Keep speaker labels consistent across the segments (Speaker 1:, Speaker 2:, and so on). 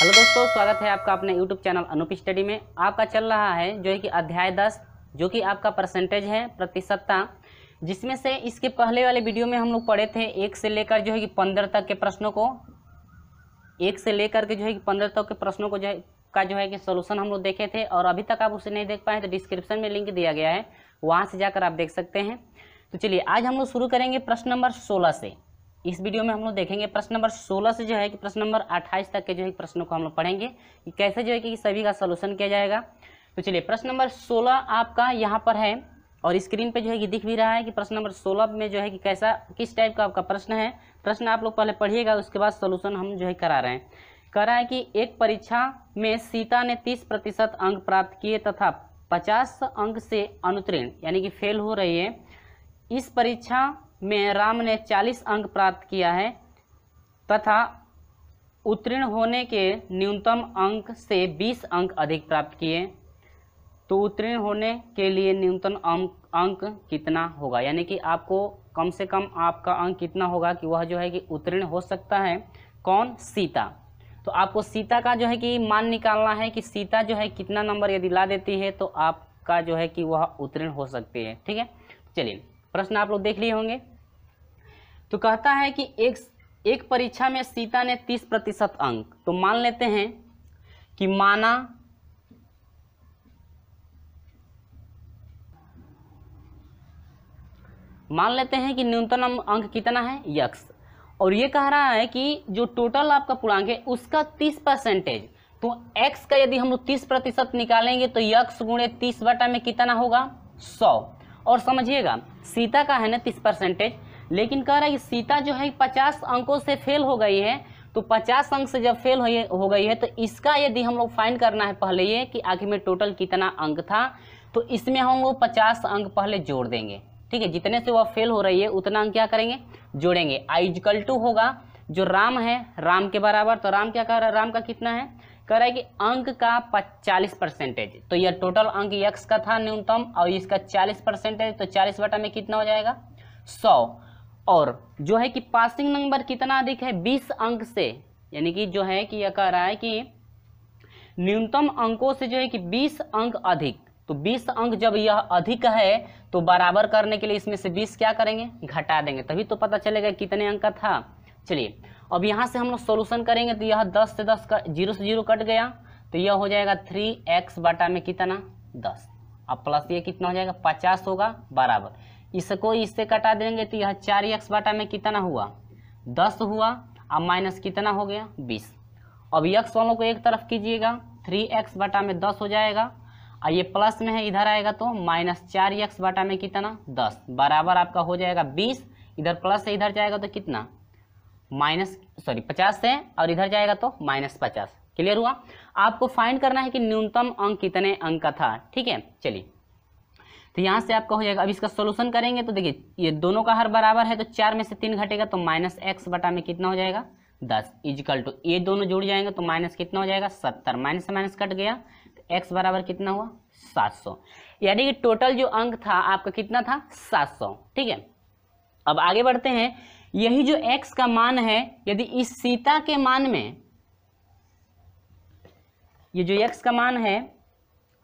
Speaker 1: hello दोस्तों स्वागत है आपका अपने यूट्यूब चैनल अनूप स्टडी में आपका चल रहा है जो है कि अध्याय दस जो कि आपका परसेंटेज है प्रतिशतता जिसमें से इसके पहले वाले वीडियो में हम लोग पढ़े थे एक से लेकर जो है कि पंद्रह तक के प्रश्नों को एक से लेकर के जो है कि पंद्रह तक के प्रश्नों को जो है का जो है कि सोल्यूशन हम लोग देखे थे और अभी तक आप उसे नहीं देख पाए तो डिस्क्रिप्शन में लिंक दिया गया है वहाँ से जाकर आप देख सकते हैं तो चलिए आज हम लोग शुरू करेंगे प्रश्न नंबर सोलह से इस वीडियो में हम लोग देखेंगे प्रश्न नंबर 16 से जो है कि प्रश्न नंबर 28 तक के जो है प्रश्नों को हम लोग पढ़ेंगे कि कैसे जो है कि सभी का सोल्यूशन किया जाएगा तो चलिए प्रश्न नंबर 16 आपका यहाँ पर है और स्क्रीन पे जो है कि दिख भी रहा है कि प्रश्न नंबर 16 में जो है कि कैसा किस टाइप का आपका प्रश्न है प्रश्न आप लोग पहले पढ़िएगा उसके बाद सोल्यूशन हम जो है करा रहे हैं करा है कि एक परीक्षा में सीता ने तीस प्रतिशत अंक प्राप्त किए तथा पचास अंक से अनुत्तीर्ण यानी कि फेल हो रही है इस परीक्षा में राम ने 40 अंक प्राप्त किया है तथा उत्तीर्ण होने के न्यूनतम अंक से 20 अंक अधिक प्राप्त किए तो उत्तीर्ण होने के लिए न्यूनतम अंक अंक कितना होगा यानी कि आपको कम से कम आपका अंक कितना होगा कि वह जो है कि उत्तीर्ण हो सकता है कौन सीता तो आपको सीता का जो है कि मान निकालना है कि सीता जो है कितना नंबर यदि ला देती है तो आपका जो है कि वह उत्तीर्ण हो सकती है ठीक है चलिए प्रश्न आप लोग देख लिए होंगे तो कहता है कि एक एक परीक्षा में सीता ने तीस प्रतिशत अंक तो मान लेते हैं कि माना मान लेते हैं कि न्यूनतम अंक कितना है यक्स और ये कह रहा है कि जो टोटल आपका पूर्णांक है उसका तीस परसेंटेज तो एक्स का यदि हम लोग तीस प्रतिशत निकालेंगे तो यक्स गुणे तीस बटा में कितना होगा सौ और समझिएगा सीता का है ना तीस परसेंटेज लेकिन कह रहा है कि सीता जो है पचास अंकों से फेल हो गई है तो पचास अंक से जब फेल हो गई है तो इसका यदि हम लोग फाइन करना है पहले ये कि आखिर में टोटल कितना अंक था तो इसमें हम वो पचास अंक पहले जोड़ देंगे ठीक है जितने से वह फेल हो रही है उतना अंक क्या करेंगे जोड़ेंगे आइजकल टू होगा जो राम है राम के बराबर तो राम क्या कह रहा है राम का कितना है कह रहा है कि अंक का चालीस परसेंटेज तो यह टोटल अंक यक्स का था न्यूनतम और इसका चालीस परसेंटेज तो चालीस बटा में कितना हो जाएगा सौ और जो है कि पासिंग नंबर कितना अधिक है बीस अंक से यानी कि जो है कि यह कह रहा है कि न्यूनतम अंकों से जो है कि बीस अंक अधिक तो बीस अंक जब यह अधिक है तो बराबर करने के लिए इसमें से बीस क्या करेंगे घटा देंगे तभी तो पता चलेगा कितने अंक का था चलिए अब यहाँ से हम लोग सोल्यूशन करेंगे तो यह दस से दस का जीरो से जीरो कट गया तो यह हो जाएगा थ्री एक्स बटा में कितना दस अब प्लस ये कितना हो जाएगा पचास होगा बराबर इसको इससे कटा देंगे तो यह चार एक्स बाटा में कितना हुआ दस हुआ अब माइनस कितना हो गया बीस अब यक्स वालों को एक तरफ कीजिएगा थ्री एक्स बाटा में दस हो जाएगा और ये प्लस में है इधर आएगा तो माइनस चार एक्स बाटा में कितना दस बराबर आपका हो जाएगा बीस इधर प्लस से इधर जाएगा तो कितना माइनस सॉरी पचास से और इधर जाएगा तो माइनस पचास क्लियर हुआ आपको फाइंड करना है कि न्यूनतम अंक कितने अंक का था ठीक है चलिए तो यहाँ से आपका हो जाएगा अब इसका सोल्यूशन करेंगे तो देखिए ये दोनों का हर बराबर है तो चार में से तीन घटेगा तो माइनस एक्स बटा में कितना हो जाएगा दस इजकल टू ये दोनों जुड़ जाएंगे तो माइनस कितना हो जाएगा सत्तर माइनस से माइनस कट गया तो एक्स बराबर कितना हुआ सात सौ यानी कि टोटल जो अंक था आपका कितना था सात सौ ठीक है अब आगे बढ़ते हैं यही जो x का मान है यदि इस सीता के मान में ये जो x का मान है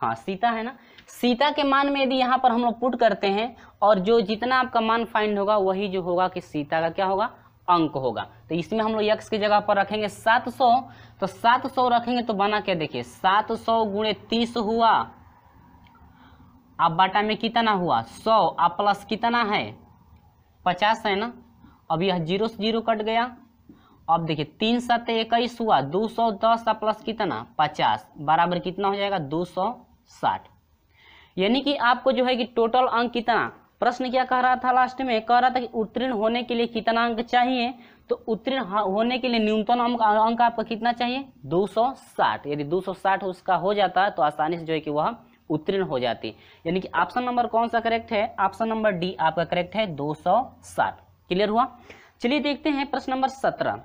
Speaker 1: हाँ सीता है ना सीता के मान में यदि यहाँ पर हम लोग पुट करते हैं और जो जितना आपका मान फाइंड होगा वही जो होगा कि सीता का क्या होगा अंक होगा तो इसमें हम लोग यक्स की जगह पर रखेंगे 700 तो 700 रखेंगे तो बना क्या देखिए 700 सौ गुणे तीस हुआ अब बाटा में कितना हुआ 100 अब प्लस कितना है 50 है ना अब यह जीरो से जीरो कट गया अब देखिए तीन सात इक्कीस हुआ दो सौ दस प्लस कितना पचास बराबर कितना हो जाएगा दो सौ साठ यानी कि आपको जो है कि टोटल अंक कितना प्रश्न क्या कह रहा था लास्ट में कह रहा था कि उत्तीर्ण होने के लिए कितना अंक चाहिए तो उत्तीर्ण होने के लिए न्यूनतम अंक आपका कितना चाहिए 260 यदि 260 उसका हो जाता तो आसानी से जो है कि वह उत्तीर्ण हो जाती यानी कि ऑप्शन नंबर कौन सा करेक्ट है ऑप्शन नंबर डी आपका करेक्ट है दो क्लियर हुआ चलिए देखते हैं प्रश्न नंबर सत्रह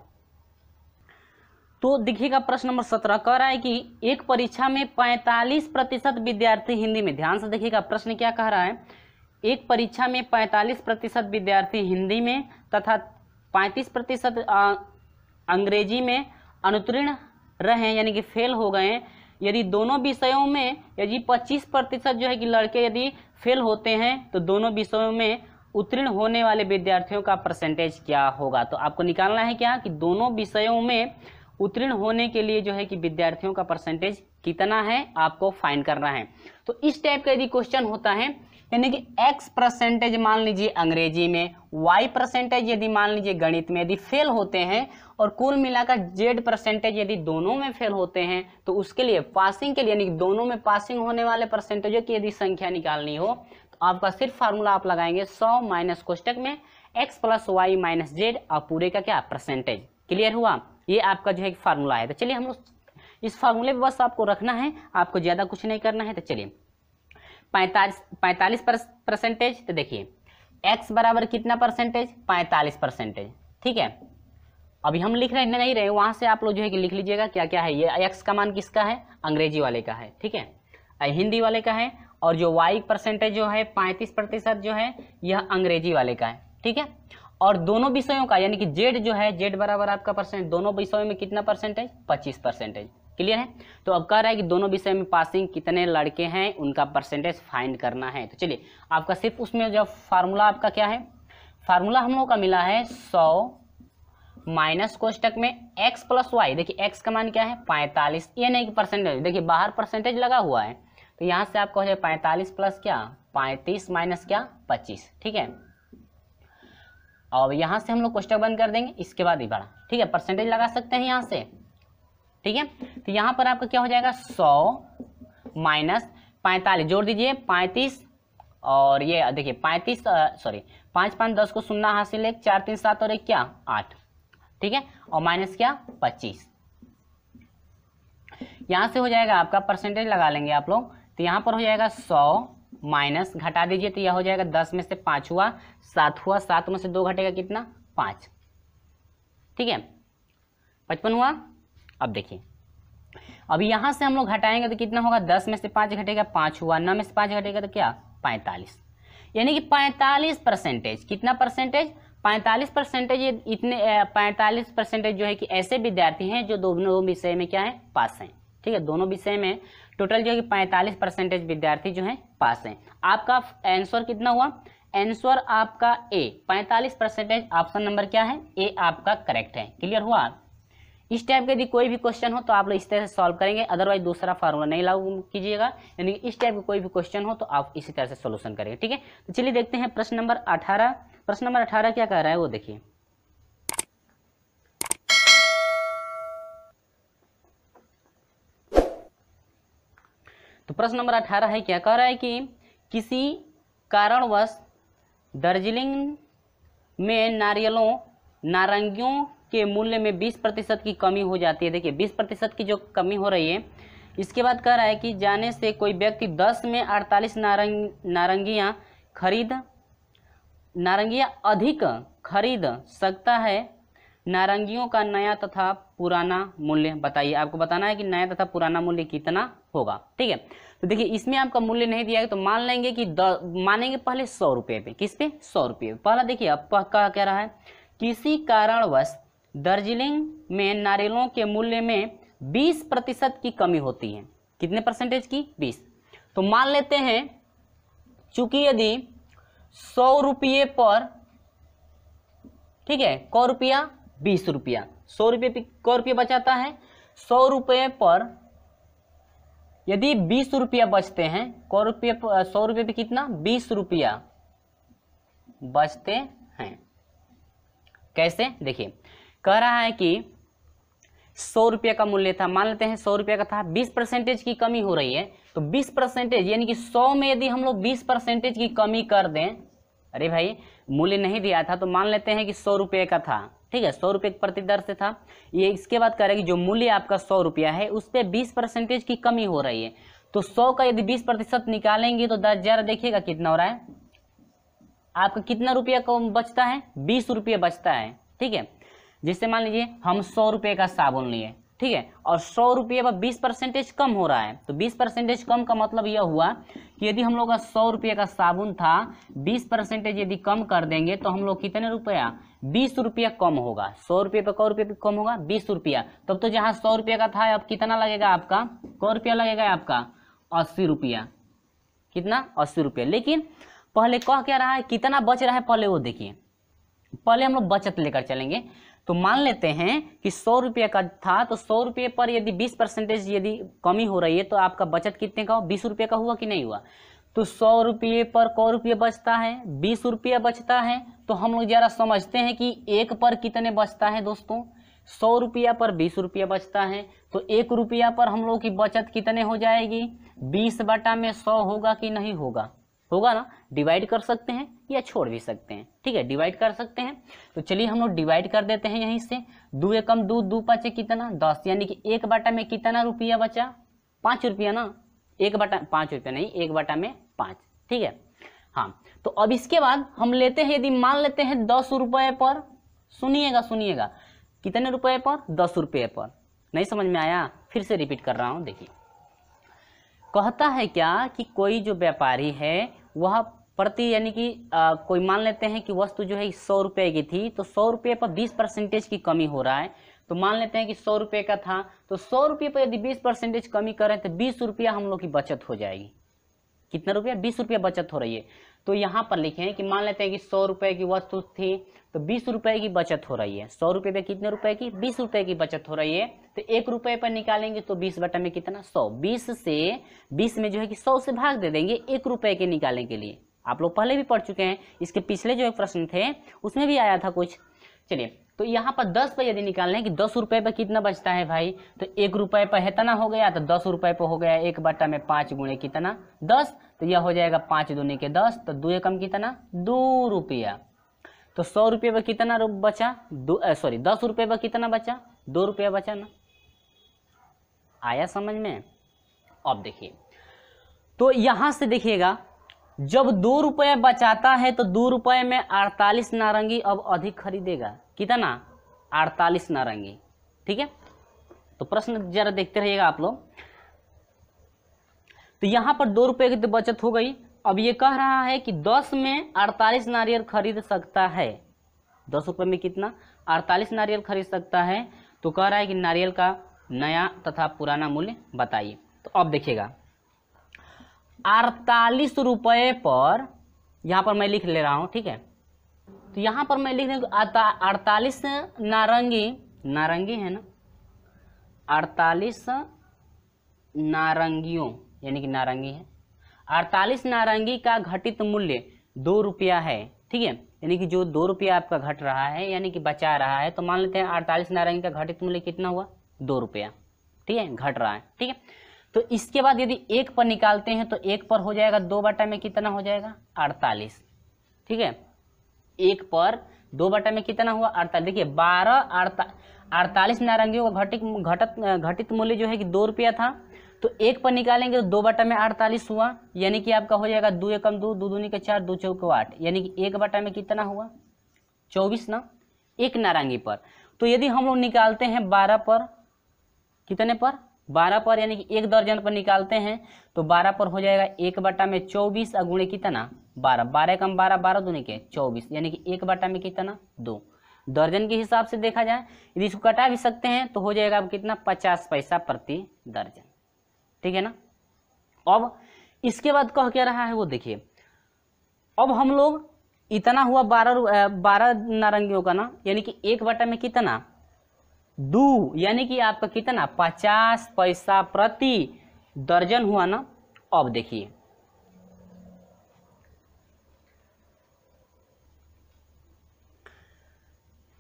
Speaker 1: तो देखिएगा प्रश्न नंबर सत्रह कह रहा है कि एक परीक्षा में पैंतालीस प्रतिशत विद्यार्थी हिंदी में ध्यान से देखिएगा प्रश्न क्या कह रहा है एक परीक्षा में पैंतालीस प्रतिशत विद्यार्थी हिंदी में तथा पैंतीस प्रतिशत अंग्रेजी में अनुत्तीर्ण रहे यानी कि फेल हो गए यदि दोनों विषयों में यदि पच्चीस प्रतिशत जो है कि लड़के यदि फेल होते हैं तो दोनों विषयों में उत्तीर्ण होने वाले विद्यार्थियों का परसेंटेज क्या होगा तो आपको निकालना है क्या कि दोनों विषयों में उत्तीर्ण होने के लिए जो है कि विद्यार्थियों का परसेंटेज कितना है आपको फाइन करना है तो इस टाइप का यदि क्वेश्चन होता है यानी कि x परसेंटेज मान लीजिए अंग्रेजी में y परसेंटेज यदि मान लीजिए गणित में यदि फेल होते हैं और कुल मिलाकर z परसेंटेज यदि दोनों में फेल होते हैं तो उसके लिए पासिंग के लिए यानी कि दोनों में पासिंग होने वाले परसेंटेजों की यदि संख्या निकालनी हो तो आपका सिर्फ फार्मूला आप लगाएंगे सौ माइनस कोष्टक में X plus Y minus Z और पूरे का क्या परसेंटेज क्लियर हुआ ये आपका जो है फार्मूला है तो चलिए हम लोग इस फार्मूले पर बस आपको रखना है आपको ज़्यादा कुछ नहीं करना है तो चलिए पैंतालीस पैंतालीस परसेंटेज तो देखिए एक्स बराबर कितना परसेंटेज पैंतालीस परसेंटेज ठीक है अभी हम लिख रहे नहीं रहे वहाँ से आप लोग जो है कि लिख लीजिएगा क्या क्या है ये एक्स का मान किसका है अंग्रेजी वाले का है ठीक है हिंदी वाले का है और जो वाई परसेंटेज जो है पैंतीस प्रतिशत जो है यह अंग्रेजी वाले का है ठीक है और दोनों विषयों का यानी कि जेड जो है जेड बराबर आपका परसेंट दोनों विषयों में कितना परसेंटेज पच्चीस परसेंटेज क्लियर है तो अब कह रहा है कि दोनों विषय में पासिंग कितने लड़के हैं उनका परसेंटेज फाइंड करना है तो चलिए आपका सिर्फ उसमें जो फार्मूला आपका क्या है फार्मूला हम लोग का मिला है सौ माइनस कोष्टक में एक्स प्लस वाई देखिए एक्स का मान क्या है पैंतालीस ये नहीं कि परसेंटेज देखिए बाहर परसेंटेज लगा हुआ है तो यहाँ से आपका हो जाए पैंतालीस प्लस क्या पैंतीस माइनस क्या पच्चीस ठीक है और यहाँ से हम लोग कोष्टक बंद कर देंगे इसके बाद ही बड़ा ठीक है परसेंटेज लगा सकते हैं यहाँ से ठीक है तो यहाँ पर आपका क्या हो जाएगा सौ माइनस पैंतालीस जोड़ दीजिए पैंतीस और ये देखिए पैंतीस सॉरी पाँच पाँच दस को सुनना हासिल एक चार तीन सात और एक क्या आठ ठीक है और माइनस क्या पच्चीस यहाँ से हो जाएगा आपका परसेंटेज लगा लेंगे आप लोग तो यहाँ पर हो जाएगा सौ माइनस घटा दीजिए तो यह हो जाएगा दस में से पाँच हुआ सात हुआ सात में से दो घटेगा कितना पाँच ठीक है पचपन हुआ अब देखिए अब यहाँ से हम लोग घटाएंगे तो कितना होगा दस में से पाँच घटेगा पाँच हुआ नौ में से पाँच घटेगा तो क्या पैंतालीस यानी कि पैंतालीस परसेंटेज कितना परसेंटेज पैंतालीस परसेंटेज इतने पैंतालीस परसेंटेज जो है कि ऐसे विद्यार्थी हैं जो दोनों विषय में क्या है पास हैं ठीक है दोनों विषय में टोटल जो है कि पैंतालीस परसेंटेज विद्यार्थी जो है पास हैं आपका आंसर कितना हुआ आंसर आपका ए पैंतालीस परसेंटेज ऑप्शन नंबर क्या है ए आपका करेक्ट है क्लियर हुआ इस टाइप के यदि कोई भी क्वेश्चन हो तो आप लोग इस तरह से सॉल्व करेंगे अदरवाइज दूसरा फार्मूला नहीं लागू कीजिएगा यानी इस टाइप का कोई भी क्वेश्चन हो तो आप इसी तरह से सोल्यूशन करेंगे ठीक है तो चलिए देखते हैं प्रश्न नंबर अठारह प्रश्न नंबर अठारह क्या कह रहा है वो देखिए तो प्रश्न नंबर अठारह है क्या कह रहा है कि किसी कारणवश दार्जिलिंग में नारियलों नारंगियों के मूल्य में 20 प्रतिशत की कमी हो जाती है देखिए 20 प्रतिशत की जो कमी हो रही है इसके बाद कह रहा है कि जाने से कोई व्यक्ति 10 में 48 नारंग नारंगियाँ खरीद नारंगियाँ अधिक खरीद सकता है नारंगियों का नया तथा पुराना मूल्य बताइए आपको बताना है कि नया तथा पुराना मूल्य कितना होगा ठीक है तो देखिए इसमें आपका मूल्य नहीं दिया गया तो मान लेंगे कि मानेंगे पहले सौ रुपये पे किस पे सौ रुपये पहला देखिए अब क्या कह रहा है किसी कारणवश दार्जिलिंग में नारियलों के मूल्य में बीस प्रतिशत की कमी होती है कितने परसेंटेज की बीस तो मान लेते हैं चूंकि यदि सौ रुपये पर ठीक है कौ रुपया बीस रुपया सौ रुपये कौ रुपये बचाता है सौ रुपये पर यदि बीस रुपया बचते हैं कौ रुपये सौ रुपये पर कितना बीस रुपया बचते हैं कैसे देखिए कह रहा है कि सौ रुपये का मूल्य था मान लेते हैं सौ रुपये का था बीस परसेंटेज की कमी हो रही है तो बीस परसेंटेज यानी कि सौ में यदि हम लोग बीस परसेंटेज की कमी कर दें अरे भाई मूल्य नहीं दिया था तो मान लेते हैं कि सौ रुपये का था ठीक है सौ रुपये प्रति दर से था ये इसके बाद कह रहे कि जो मूल्य आपका सौ रुपया है उस पर बीस परसेंटेज की कमी हो रही है तो सौ का यदि बीस प्रतिशत निकालेंगे तो दस हज़ार देखिएगा कितना हो रहा है आपका कितना रुपया कम बचता है बीस रुपये बचता है ठीक है जिससे मान लीजिए हम सौ रुपये का साबुन लिए ठीक है और सौ रुपये पर बीस परसेंटेज कम हो रहा है तो बीस परसेंटेज कम का मतलब यह हुआ कि यदि हम लोग का सौ रुपये का साबुन था बीस परसेंटेज यदि कम कर देंगे तो हम लोग कितने रुपया बीस रुपया कम होगा सौ रुपये पर कौ रुपये पर कम होगा बीस रुपया तब तो जहाँ सौ रुपये का था अब कितना लगेगा आपका कौ रुपया लगेगा आपका अस्सी रुपया कितना अस्सी रुपया लेकिन पहले कह क्या रहा है कितना बच रहा है पहले वो देखिए पहले हम लोग बचत लेकर चलेंगे तो मान लेते हैं कि सौ रुपये का था तो सौ रुपये पर यदि बीस परसेंटेज यदि कमी हो रही है तो आपका बचत कितने का हो बीस रुपये का हुआ कि नहीं हुआ तो सौ रुपये पर कौ रुपये बचता है बीस रुपये बचता है तो हम लोग ज़रा समझते हैं कि एक पर कितने बचता है दोस्तों सौ रुपया पर बीस रुपया बचता है तो एक रुपया पर हम लोग की बचत कितने हो जाएगी बीस बटा में सौ होगा कि नहीं होगा होगा ना डिवाइड कर सकते हैं या छोड़ भी सकते हैं ठीक है डिवाइड कर सकते हैं तो चलिए हम लोग डिवाइड कर देते हैं यहीं से दो एकम दो दो पाँच कितना दस यानी कि एक बाटा में कितना रुपया बचा पाँच रुपया ना एक बाटा पाँच रुपया नहीं एक बाटा में पाँच ठीक है हाँ तो अब इसके बाद हम लेते हैं यदि मान लेते हैं दस रुपये पर सुनिएगा सुनिएगा कितने रुपये पर दस रुपये पर नहीं समझ में आया फिर से रिपीट कर रहा हूँ देखिए कहता है क्या कि कोई जो व्यापारी है वह प्रति यानी कि कोई मान लेते हैं कि वस्तु जो है सौ रुपये की थी तो सौ रुपये पर बीस परसेंटेज की कमी हो रहा है तो मान लेते हैं कि सौ रुपये का था तो सौ रुपये पर यदि बीस परसेंटेज कमी करें तो बीस रुपया हम लोग की बचत हो जाएगी कितना रुपया बीस रुपया बचत हो रही है तो यहाँ पर हैं कि मान लेते हैं कि सौ रुपये की वस्तु थी तो बीस रुपये की बचत हो रही है सौ रुपये पे कितने रुपए की बीस रुपये की बचत हो रही है तो एक रुपये पर निकालेंगे तो बीस बटा में कितना सौ बीस से बीस में जो है कि सौ से भाग दे देंगे एक रुपये के निकालने के लिए आप लोग पहले भी पढ़ चुके हैं इसके पिछले जो एक प्रश्न थे उसमें भी आया था कुछ चलिए तो यहाँ पर दस पे यदि निकालने की कि दस रुपये पर कितना बचता है भाई तो एक रुपये पर इतना हो गया तो दस रुपये पर हो गया एक बट्टा में पाँच गुणे कितना दस तो यह हो जाएगा पाँच दुने के दस तो दो एकम कितना दो रुपया तो सौ रुपये पर कितना बचा दो सॉरी दस रुपये पर कितना बचा दो रुपया बचा ना आया समझ में अब देखिए तो यहाँ से देखिएगा जब दो रुपये बचाता है तो दो रुपये में अड़तालीस नारंगी अब अधिक खरीदेगा कितना अड़तालीस नारंगी ठीक है तो प्रश्न जरा देखते रहिएगा आप लोग तो यहाँ पर दो रुपये की तो बचत हो गई अब ये कह रहा है कि दस में अड़तालीस नारियल खरीद सकता है दस रुपये में कितना अड़तालीस नारियल खरीद सकता है तो कह रहा है कि नारियल का नया तथा पुराना मूल्य बताइए तो अब देखिएगा अड़तालीस रुपये पर यहाँ पर मैं लिख ले रहा हूँ ठीक है तो यहाँ पर मैं लिख रहा हूँ अड़तालीस नारंगी नारंगी है ना अड़तालीस नारंगियों यानी कि नारंगी है अड़तालीस नारंगी का घटित मूल्य दो रुपया है ठीक है यानी कि जो दो रुपया आपका घट रहा है यानी कि बचा रहा है तो मान लेते हैं अड़तालीस नारंगी का घटित मूल्य कितना हुआ दो रुपया ठीक है घट रहा है ठीक है तो इसके बाद यदि एक पर निकालते हैं तो एक पर हो जाएगा दो बटा में कितना हो जाएगा अड़तालीस ठीक है एक पर दो बटा में कितना हुआ अड़तालीस देखिए बारह अड़तालीस नारंगियों का घटित घटित घटित मूल्य जो है कि दो रुपया था तो एक पर निकालेंगे तो दो बटा में अड़तालीस हुआ यानी कि आपका हो जाएगा दो एकम दो दो दूनी का चार दो चौक आठ यानी कि एक बटा में कितना हुआ चौबीस ना एक नारंगी पर तो यदि हम लोग निकालते हैं बारह पर कितने पर बारह पर यानी कि एक दर्जन पर निकालते हैं तो बारह पर हो जाएगा एक बटा में चौबीस अगुणे कितना बारह बारह कम बारह बारह दूने के चौबीस यानी कि एक बटा में कितना दो दर्जन के हिसाब से देखा जाए यदि इसको कटा भी सकते हैं तो हो जाएगा अब कितना पचास पैसा प्रति दर्जन ठीक है ना अब इसके बाद कह क्या रहा है वो देखिए अब हम लोग इतना हुआ बारह बारह नारंगियों का ना यानी कि एक बटा में कितना दो यानी कि आपका कितना पचास पैसा प्रति दर्जन हुआ ना अब देखिए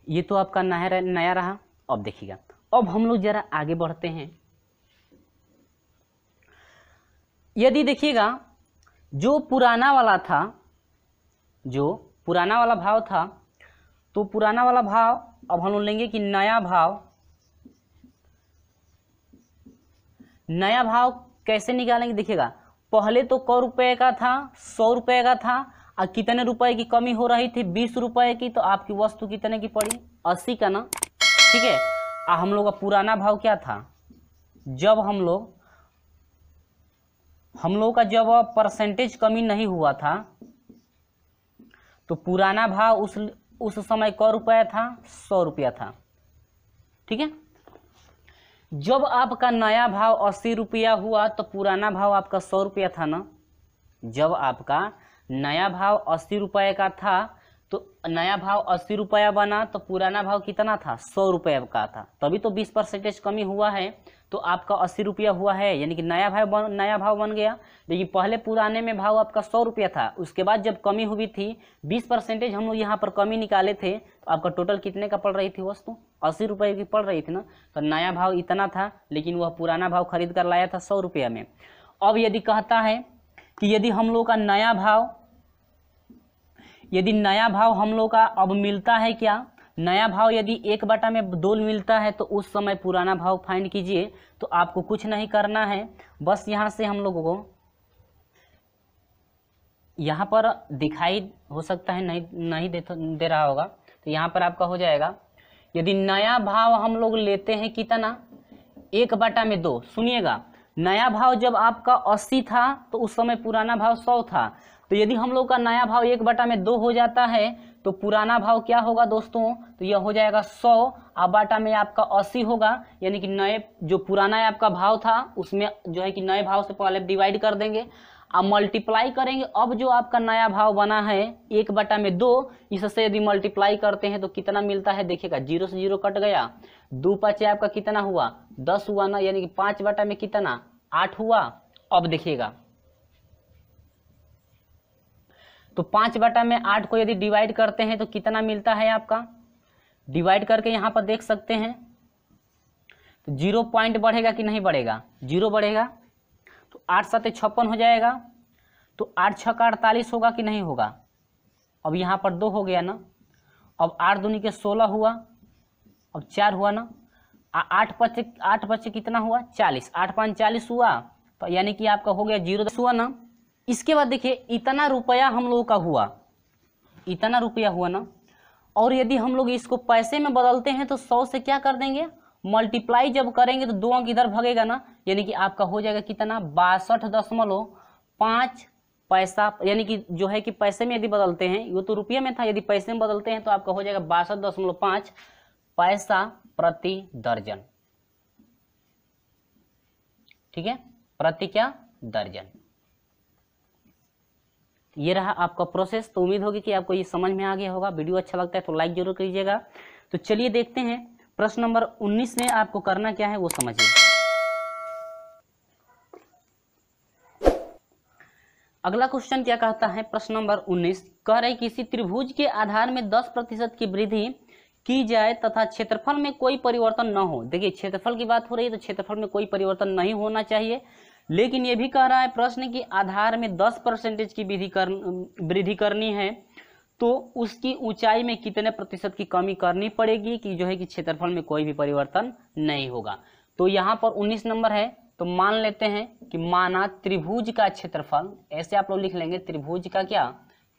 Speaker 1: ये तो आपका नया नया रहा अब देखिएगा अब हम लोग जरा आगे बढ़ते हैं यदि देखिएगा जो पुराना वाला था जो पुराना वाला भाव था तो पुराना वाला भाव अब हम लेंगे कि नया भाव नया भाव कैसे निकालेंगे देखिएगा पहले तो कौ रुपए का था सौ रुपए का था और कितने रुपए की कमी हो रही थी बीस रुपए की तो आपकी वस्तु कितने की पड़ी अस्सी का ना ठीक है और हम लोग का पुराना भाव क्या था जब हम लोग हम लोगों का जब परसेंटेज कमी नहीं हुआ था तो पुराना भाव उस उस समय क रुपया था सौ रुपया था ठीक है जब आपका नया भाव अस्सी रुपया हुआ तो पुराना भाव आपका सौ रुपया था ना जब आपका नया भाव अस्सी रुपये का था तो नया भाव अस्सी रुपया बना तो पुराना भाव कितना था सौ रुपये का था तभी तो बीस परसेंटेज कमी हुआ है तो आपका अस्सी रुपया हुआ है यानी कि नया भाव बन नया भाव बन गया लेकिन पहले पुराने में भाव आपका सौ रुपया था उसके बाद जब कमी हुई थी बीस परसेंटेज हम लोग यहाँ पर कमी निकाले थे तो आपका टोटल कितने का पड़ रही थी वस्तु अस्सी रुपये की पड़ रही थी ना तो नया भाव इतना था लेकिन वह पुराना भाव खरीद कर लाया था सौ रुपया में अब यदि कहता है कि यदि हम लोग का नया भाव यदि नया भाव हम लोग का अब मिलता है क्या नया भाव यदि एक बटा में दो मिलता है तो उस समय पुराना भाव फाइंड कीजिए तो आपको कुछ नहीं करना है बस यहाँ से हम लोगों को यहाँ पर दिखाई हो सकता है नहीं नहीं दे, दे रहा होगा तो यहाँ पर आपका हो जाएगा यदि नया भाव हम लोग लेते हैं कितना एक बटा में दो सुनिएगा नया भाव जब आपका अस्सी था तो उस समय पुराना भाव सौ था तो यदि हम लोग का नया भाव एक बटा में दो हो जाता है तो पुराना भाव क्या होगा दोस्तों तो यह हो जाएगा सौ और बाटा में आपका अस्सी होगा यानी कि नए जो पुराना आपका भाव था उसमें जो है कि नए भाव से पहले डिवाइड कर देंगे अब मल्टीप्लाई करेंगे अब जो आपका नया भाव बना है एक बटा में दो इससे यदि मल्टीप्लाई करते हैं तो कितना मिलता है देखिएगा जीरो से जीरो कट गया दो पचे आपका कितना हुआ दस हुआ ना यानी कि पाँच बटा में कितना आठ हुआ अब देखिएगा तो पाँच बटा में आठ को यदि डिवाइड करते हैं तो कितना मिलता है आपका डिवाइड करके यहाँ पर देख सकते हैं तो जीरो पॉइंट बढ़ेगा कि नहीं बढ़ेगा जीरो बढ़ेगा तो आठ सात छप्पन हो जाएगा तो आठ छः का अड़तालीस होगा कि नहीं होगा अब यहाँ पर दो हो गया ना अब आठ दूनी के सोलह हुआ अब चार हुआ ना आठ पच्चीस आठ पच्चीस कितना हुआ चालीस आठ पाँच चालीस हुआ तो यानी कि आपका हो गया जीरो हुआ ना इसके बाद देखिए इतना रुपया हम लोगों का हुआ इतना रुपया हुआ ना और यदि हम लोग इसको पैसे में बदलते हैं तो सौ से क्या कर देंगे मल्टीप्लाई जब करेंगे तो दो अंक इधर भगेगा ना यानी कि आपका हो जाएगा कितना बासठ दशमलव पाँच पैसा यानी कि जो है कि पैसे में यदि बदलते हैं वो तो रुपये में था यदि पैसे में बदलते हैं तो आपका हो जाएगा बासठ दशमलव पाँच पैसा प्रति दर्जन ठीक है प्रति क्या दर्जन ये रहा आपका प्रोसेस तो उम्मीद होगी कि आपको ये समझ में आ गया होगा वीडियो अच्छा लगता है तो लाइक जरूर कीजिएगा तो चलिए देखते हैं प्रश्न नंबर 19 में आपको करना क्या है वो समझिए अगला क्वेश्चन क्या कहता है प्रश्न नंबर 19 कह रहे किसी त्रिभुज के आधार में 10 प्रतिशत की वृद्धि की जाए तथा क्षेत्रफल में कोई परिवर्तन न हो देखिए क्षेत्रफल की बात हो रही है तो क्षेत्रफल में कोई परिवर्तन नहीं होना चाहिए लेकिन ये भी कह रहा है प्रश्न की आधार में दस परसेंटेज की वृद्धि कर वृद्धि करनी है तो उसकी ऊंचाई में कितने प्रतिशत की कमी करनी पड़ेगी कि जो है कि क्षेत्रफल में कोई भी परिवर्तन नहीं होगा तो यहाँ पर 19 नंबर है तो मान लेते हैं कि माना त्रिभुज का क्षेत्रफल ऐसे आप लोग लिख लेंगे त्रिभुज का क्या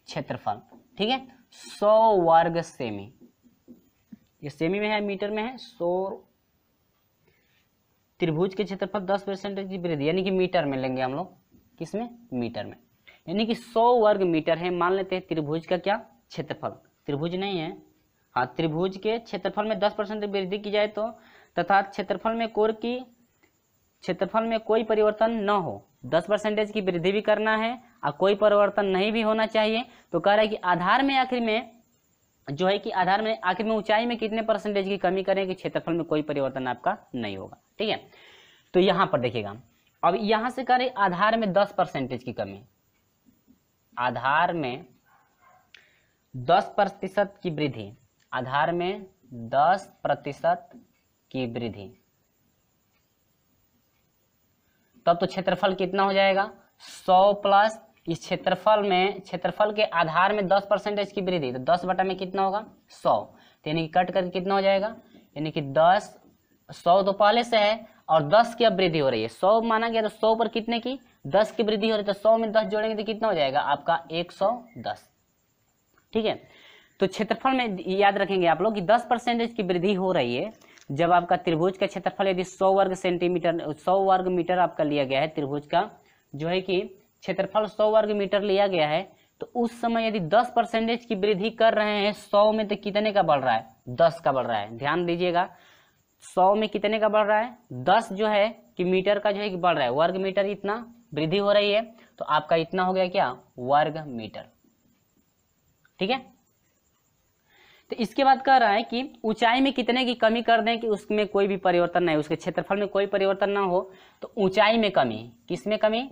Speaker 1: क्षेत्रफल ठीक है सौ वर्ग सेमी ये सेमी में है मीटर में है सौ त्रिभुज के क्षेत्रफल दस परसेंट की वृद्धि यानी कि मीटर में लेंगे हम लोग किसमें मीटर में यानी कि सौ वर्ग मीटर है मान लेते हैं त्रिभुज का क्या क्षेत्रफल त्रिभुज नहीं है हाँ त्रिभुज के क्षेत्रफल में दस परसेंट वृद्धि की जाए तो तथा क्षेत्रफल में कोर की क्षेत्रफल में कोई परिवर्तन न हो दस परसेंटेज की वृद्धि भी करना है और कोई परिवर्तन नहीं भी होना चाहिए तो कह रहा है कि आधार में आखिर में जो है कि आधार में आखिर में ऊंचाई में कितने परसेंटेज की कमी करें कि क्षेत्रफल में कोई परिवर्तन आपका नहीं होगा ठीक है तो यहां पर देखिएगा अब यहां से करें आधार में दस परसेंटेज की कमी आधार में दस प्रतिशत की वृद्धि आधार में दस प्रतिशत की वृद्धि तब तो क्षेत्रफल कितना हो जाएगा सौ प्लस इस क्षेत्रफल में क्षेत्रफल के आधार में दस परसेंटेज की वृद्धि तो दस बटा में कितना होगा सौ तो यानी कि कट करके कितना हो जाएगा यानी कि दस सौ तो पहले से है और दस की अब वृद्धि हो रही है सौ माना गया तो सौ पर कितने की दस की वृद्धि हो रही है तो सौ में दस जोड़ेंगे तो कितना हो जाएगा आपका एक सौ दस ठीक है तो क्षेत्रफल में याद रखेंगे आप लोग कि दस परसेंटेज की वृद्धि हो रही है जब आपका त्रिभुज का क्षेत्रफल यदि सौ वर्ग सेंटीमीटर सौ वर्ग मीटर आपका लिया गया है त्रिभुज का जो है कि क्षेत्रफल सौ वर्ग मीटर लिया गया है तो उस समय यदि दस परसेंटेज की वृद्धि कर रहे हैं सौ में तो कितने का बढ़ रहा है दस का बढ़ रहा है ध्यान दीजिएगा सौ में कितने का बढ़ रहा है दस जो है कि मीटर का जो है कि बढ़ रहा है वर्ग मीटर इतना वृद्धि हो रही है तो आपका इतना हो गया क्या वर्ग मीटर ठीक है तो इसके बाद कह रहा है कि ऊंचाई में कितने की कमी कर दें कि उसमें कोई भी परिवर्तन नहीं उसके क्षेत्रफल में कोई परिवर्तन ना हो तो ऊंचाई में कमी किस में कमी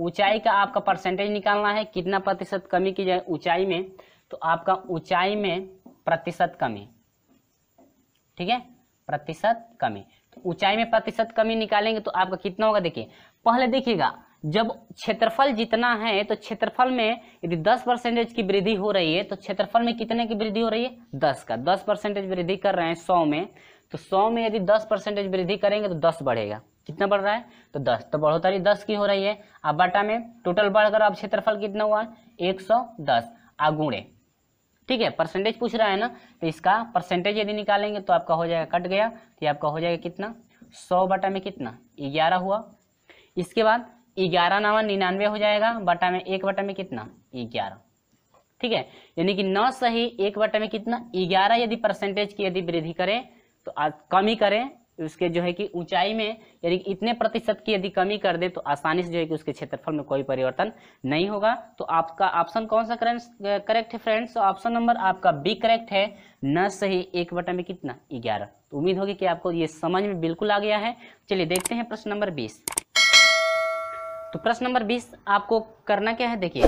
Speaker 1: ऊंचाई का आपका परसेंटेज निकालना है कितना प्रतिशत कमी की जाए ऊंचाई में तो आपका ऊंचाई में प्रतिशत कमी ठीक है प्रतिशत कमी तो ऊंचाई में प्रतिशत कमी निकालेंगे तो आपका कितना होगा देखिए पहले देखिएगा जब क्षेत्रफल जितना है तो क्षेत्रफल में यदि 10 परसेंटेज की वृद्धि हो रही है तो क्षेत्रफल में कितने की वृद्धि हो रही है 10 का 10 परसेंटेज वृद्धि कर रहे हैं 100 में तो 100 में यदि 10 परसेंटेज वृद्धि करेंगे तो 10 बढ़ेगा कितना बढ़ रहा है तो दस तो बढ़ोतरी दस की हो रही है अब बटा में टोटल बढ़कर अब क्षेत्रफल कितना हुआ एक सौ दस आगुणे ठीक है परसेंटेज पूछ रहा है ना तो इसका परसेंटेज यदि निकालेंगे तो आपका हो जाएगा कट गया तो आपका हो जाएगा कितना सौ बटा में कितना ग्यारह हुआ इसके बाद ग्यारह नवा निन्यानवे हो जाएगा बटा में एक बटा में कितना ग्यारह ठीक है यानी कि नौ सही एक बटा में कितना ग्यारह यदि परसेंटेज की यदि वृद्धि करें तो कमी करें उसके जो है कि ऊंचाई में यदि इतने प्रतिशत की यदि कमी कर दे तो आसानी से जो है कि उसके क्षेत्रफल में कोई परिवर्तन नहीं होगा तो आपका ऑप्शन कौन सा करेक्ट है फ्रेंड्स तो ऑप्शन नंबर आपका बी करेक्ट है न सही एक बटा में कितना ग्यारह तो उम्मीद होगी कि आपको ये समझ में बिल्कुल आ गया है चलिए देखते हैं प्रश्न नंबर बीस तो प्रश्न नंबर बीस आपको करना क्या है देखिए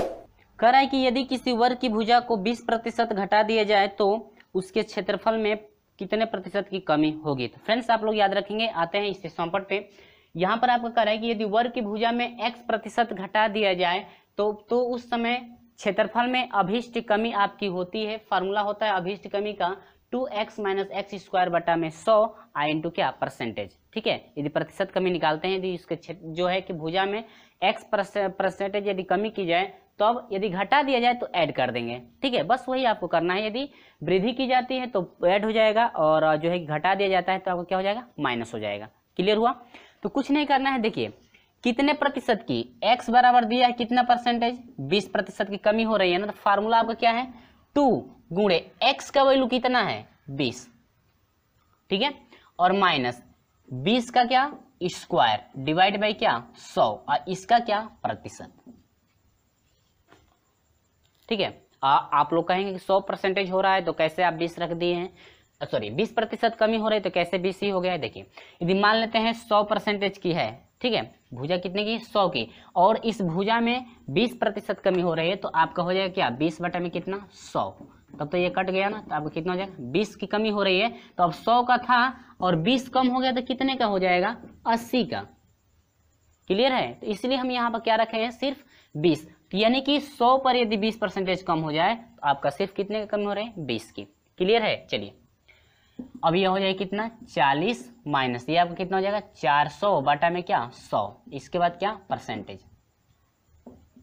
Speaker 1: कर है कि यदि किसी वर्ग की भुजा को बीस प्रतिशत घटा दिया जाए तो उसके क्षेत्रफल में कितने प्रतिशत की कमी होगी तो फ्रेंड्स आप लोग याद रखेंगे आते हैं इससे सौंपट पे यहाँ पर आपको कह रहा है कि यदि वर्ग की भुजा में एक्स प्रतिशत घटा दिया जाए तो तो उस समय क्षेत्रफल में अभिष्ट कमी आपकी होती है फार्मूला होता है अभिष्ट कमी का two X minus X square बटा में सौ आई इंटू क्या परसेंटेज ठीक है यदि प्रतिशत कमी निकालते हैं यदि इसके जो है कि भुजा में एक्स परसेंटेज यदि कमी की जाए तो अब यदि घटा दिया जाए तो ऐड कर देंगे ठीक है बस वही आपको करना है यदि वृद्धि की जाती है तो ऐड हो जाएगा और जो है घटा दिया जाता है तो आपको क्या हो जाएगा माइनस हो जाएगा क्लियर हुआ तो कुछ नहीं करना है देखिए कितने प्रतिशत की एक्स बराबर दिया है कितना परसेंटेज बीस प्रतिशत की कमी हो रही है ना तो फार्मूला आपका क्या है टू गुणे एक्स का वैल्यू कितना है बीस ठीक है और माइनस बीस का क्या स्क्वायर डिवाइड बाई क्या सौ और इसका क्या प्रतिशत ठीक है आ, आप लोग कहेंगे कि सौ परसेंटेज हो रहा है तो कैसे आप बीस रख दिए हैं सॉरी बीस प्रतिशत कमी हो रही है तो कैसे बीस ही हो गया है देखिए यदि मान लेते हैं सौ परसेंटेज की है ठीक है भुजा कितने की सौ की और इस भुजा में बीस प्रतिशत कमी हो रही है तो आपका हो जाएगा क्या बीस बटा में कितना सौ तब तो ये कट गया ना तो आपको कितना हो जाएगा बीस की कमी हो रही है तो अब सौ का था और बीस कम हो गया तो कितने का हो जाएगा अस्सी का क्लियर है तो इसलिए हम यहाँ पर क्या रखे हैं सिर्फ बीस यानी कि 100 पर यदि 20 परसेंटेज कम हो जाए तो आपका सिर्फ कितने के कम हो रहे हैं 20 के क्लियर है चलिए अब यह हो जाएगा कितना 40 माइनस ये आपका कितना हो जाएगा 400 बाटा में क्या 100 इसके बाद क्या परसेंटेज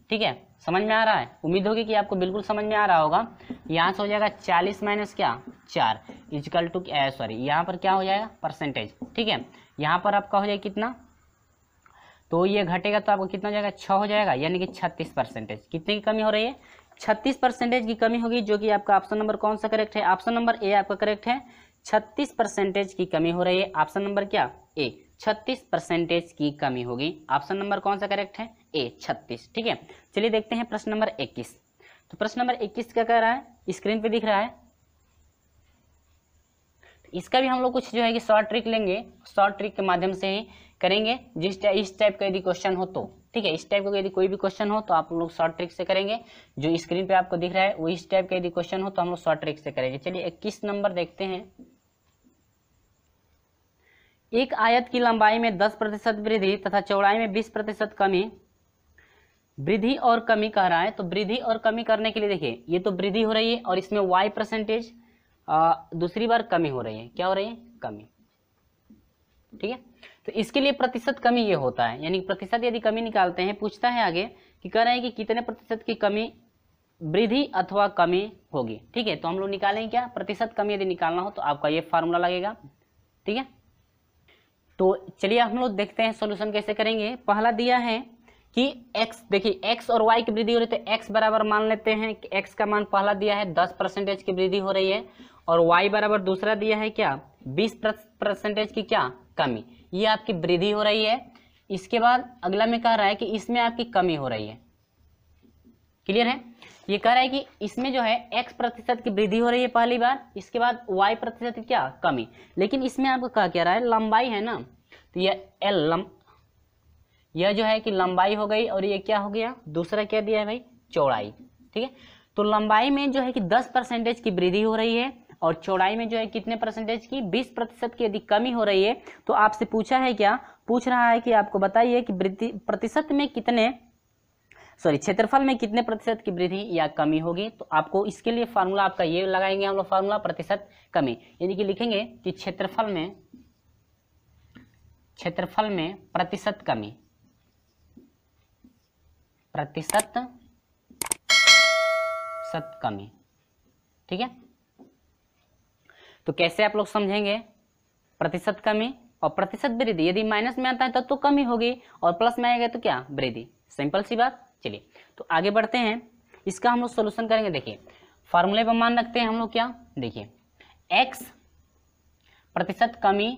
Speaker 1: ठीक है समझ में आ रहा है उम्मीद होगी कि आपको बिल्कुल समझ में आ रहा होगा यहाँ से हो जाएगा चालीस माइनस क्या चार इजकल टू सॉरी यहाँ पर क्या हो जाएगा परसेंटेज ठीक है यहाँ पर आपका हो जाएगा कितना तो ये घटेगा तो आपको कितना हो जाएगा छः हो जाएगा यानी कि छत्तीस परसेंटेज कितने की कमी हो रही है छत्तीस परसेंटेज की कमी होगी जो कि आपका ऑप्शन नंबर कौन सा करेक्ट है ऑप्शन नंबर ए आपका करेक्ट है छत्तीस परसेंटेज की कमी हो रही है ऑप्शन नंबर क्या ए छत्तीस परसेंटेज की कमी होगी ऑप्शन नंबर कौन सा करेक्ट है ए छत्तीस ठीक है चलिए देखते हैं प्रश्न नंबर इक्कीस तो प्रश्न नंबर इक्कीस क्या कह रहा है स्क्रीन पे दिख रहा है इसका भी हम लोग कुछ जो है कि शॉर्ट ट्रिक लेंगे शॉर्ट ट्रिक के माध्यम से ही करेंगे जिस इस टाइप का यदि क्वेश्चन हो तो ठीक है इस टाइप का यदि कोई भी क्वेश्चन हो तो आप लोग शॉर्ट ट्रिक से करेंगे जो स्क्रीन पे आपको दिख रहा है वो इस टाइप का यदि क्वेश्चन हो तो हम लोग शॉर्ट ट्रिक से करेंगे चलिए इक्कीस नंबर देखते हैं एक आयत की लंबाई में 10 प्रतिशत वृद्धि तथा चौड़ाई में 20 प्रतिशत कमी वृद्धि और कमी कह रहा है तो वृद्धि और कमी करने के लिए देखिए ये तो वृद्धि हो रही है और इसमें वाई परसेंटेज दूसरी बार कमी हो रही है क्या हो रही है कमी ठीक है तो इसके लिए प्रतिशत कमी ये होता है यानी प्रतिशत यदि कमी निकालते हैं पूछता है आगे कि कह रहे हैं कि कितने प्रतिशत की कमी वृद्धि अथवा कमी होगी ठीक है तो हम लोग निकालें क्या प्रतिशत कमी यदि निकालना हो तो आपका ये फार्मूला लगेगा ठीक है तो चलिए हम लोग देखते हैं सोल्यूशन कैसे करेंगे पहला दिया है कि x देखिए x और y की वृद्धि हो रही है तो x बराबर मान लेते हैं कि x का मान पहला दिया है 10 परसेंटेज की वृद्धि हो रही है और y बराबर दूसरा दिया है क्या 20 परसेंटेज की क्या कमी ये आपकी वृद्धि हो रही है इसके बाद अगला में कह रहा है कि इसमें आपकी कमी हो रही है क्लियर है ये कह रहा है कि इसमें जो है x प्रतिशत की वृद्धि हो रही है पहली बार इसके बाद y प्रतिशत क्या कमी लेकिन इसमें आपको कहा क्या रहा है लंबाई है ना तो यह एल लम यह जो है कि लंबाई हो गई और ये क्या हो गया दूसरा क्या दिया है भाई चौड़ाई ठीक है तो लंबाई में जो है कि दस परसेंटेज की वृद्धि हो रही है और चौड़ाई में जो है कितने परसेंटेज की बीस प्रतिशत की यदि कमी हो रही है तो आपसे पूछा है क्या पूछ रहा है कि आपको बताइए कि प्रतिशत में कितने सॉरी क्षेत्रफल में कितने प्रतिशत की वृद्धि या कमी होगी तो आपको इसके लिए फार्मूला आपका ये लगाएंगे हम लोग फार्मूला प्रतिशत कमी यानी कि लिखेंगे कि क्षेत्रफल में क्षेत्रफल में प्रतिशत कमी प्रतिशत सत कमी ठीक है तो कैसे आप लोग समझेंगे प्रतिशत कमी और प्रतिशत वृद्धि यदि माइनस में आता है तब तो, तो कमी होगी और प्लस में आएगा तो क्या वृद्धि सिंपल सी बात चलिए तो आगे बढ़ते हैं इसका हम लोग सोल्यूशन करेंगे देखिए फार्मूले पर मान रखते हैं हम लोग क्या देखिए एक्स प्रतिशत कमी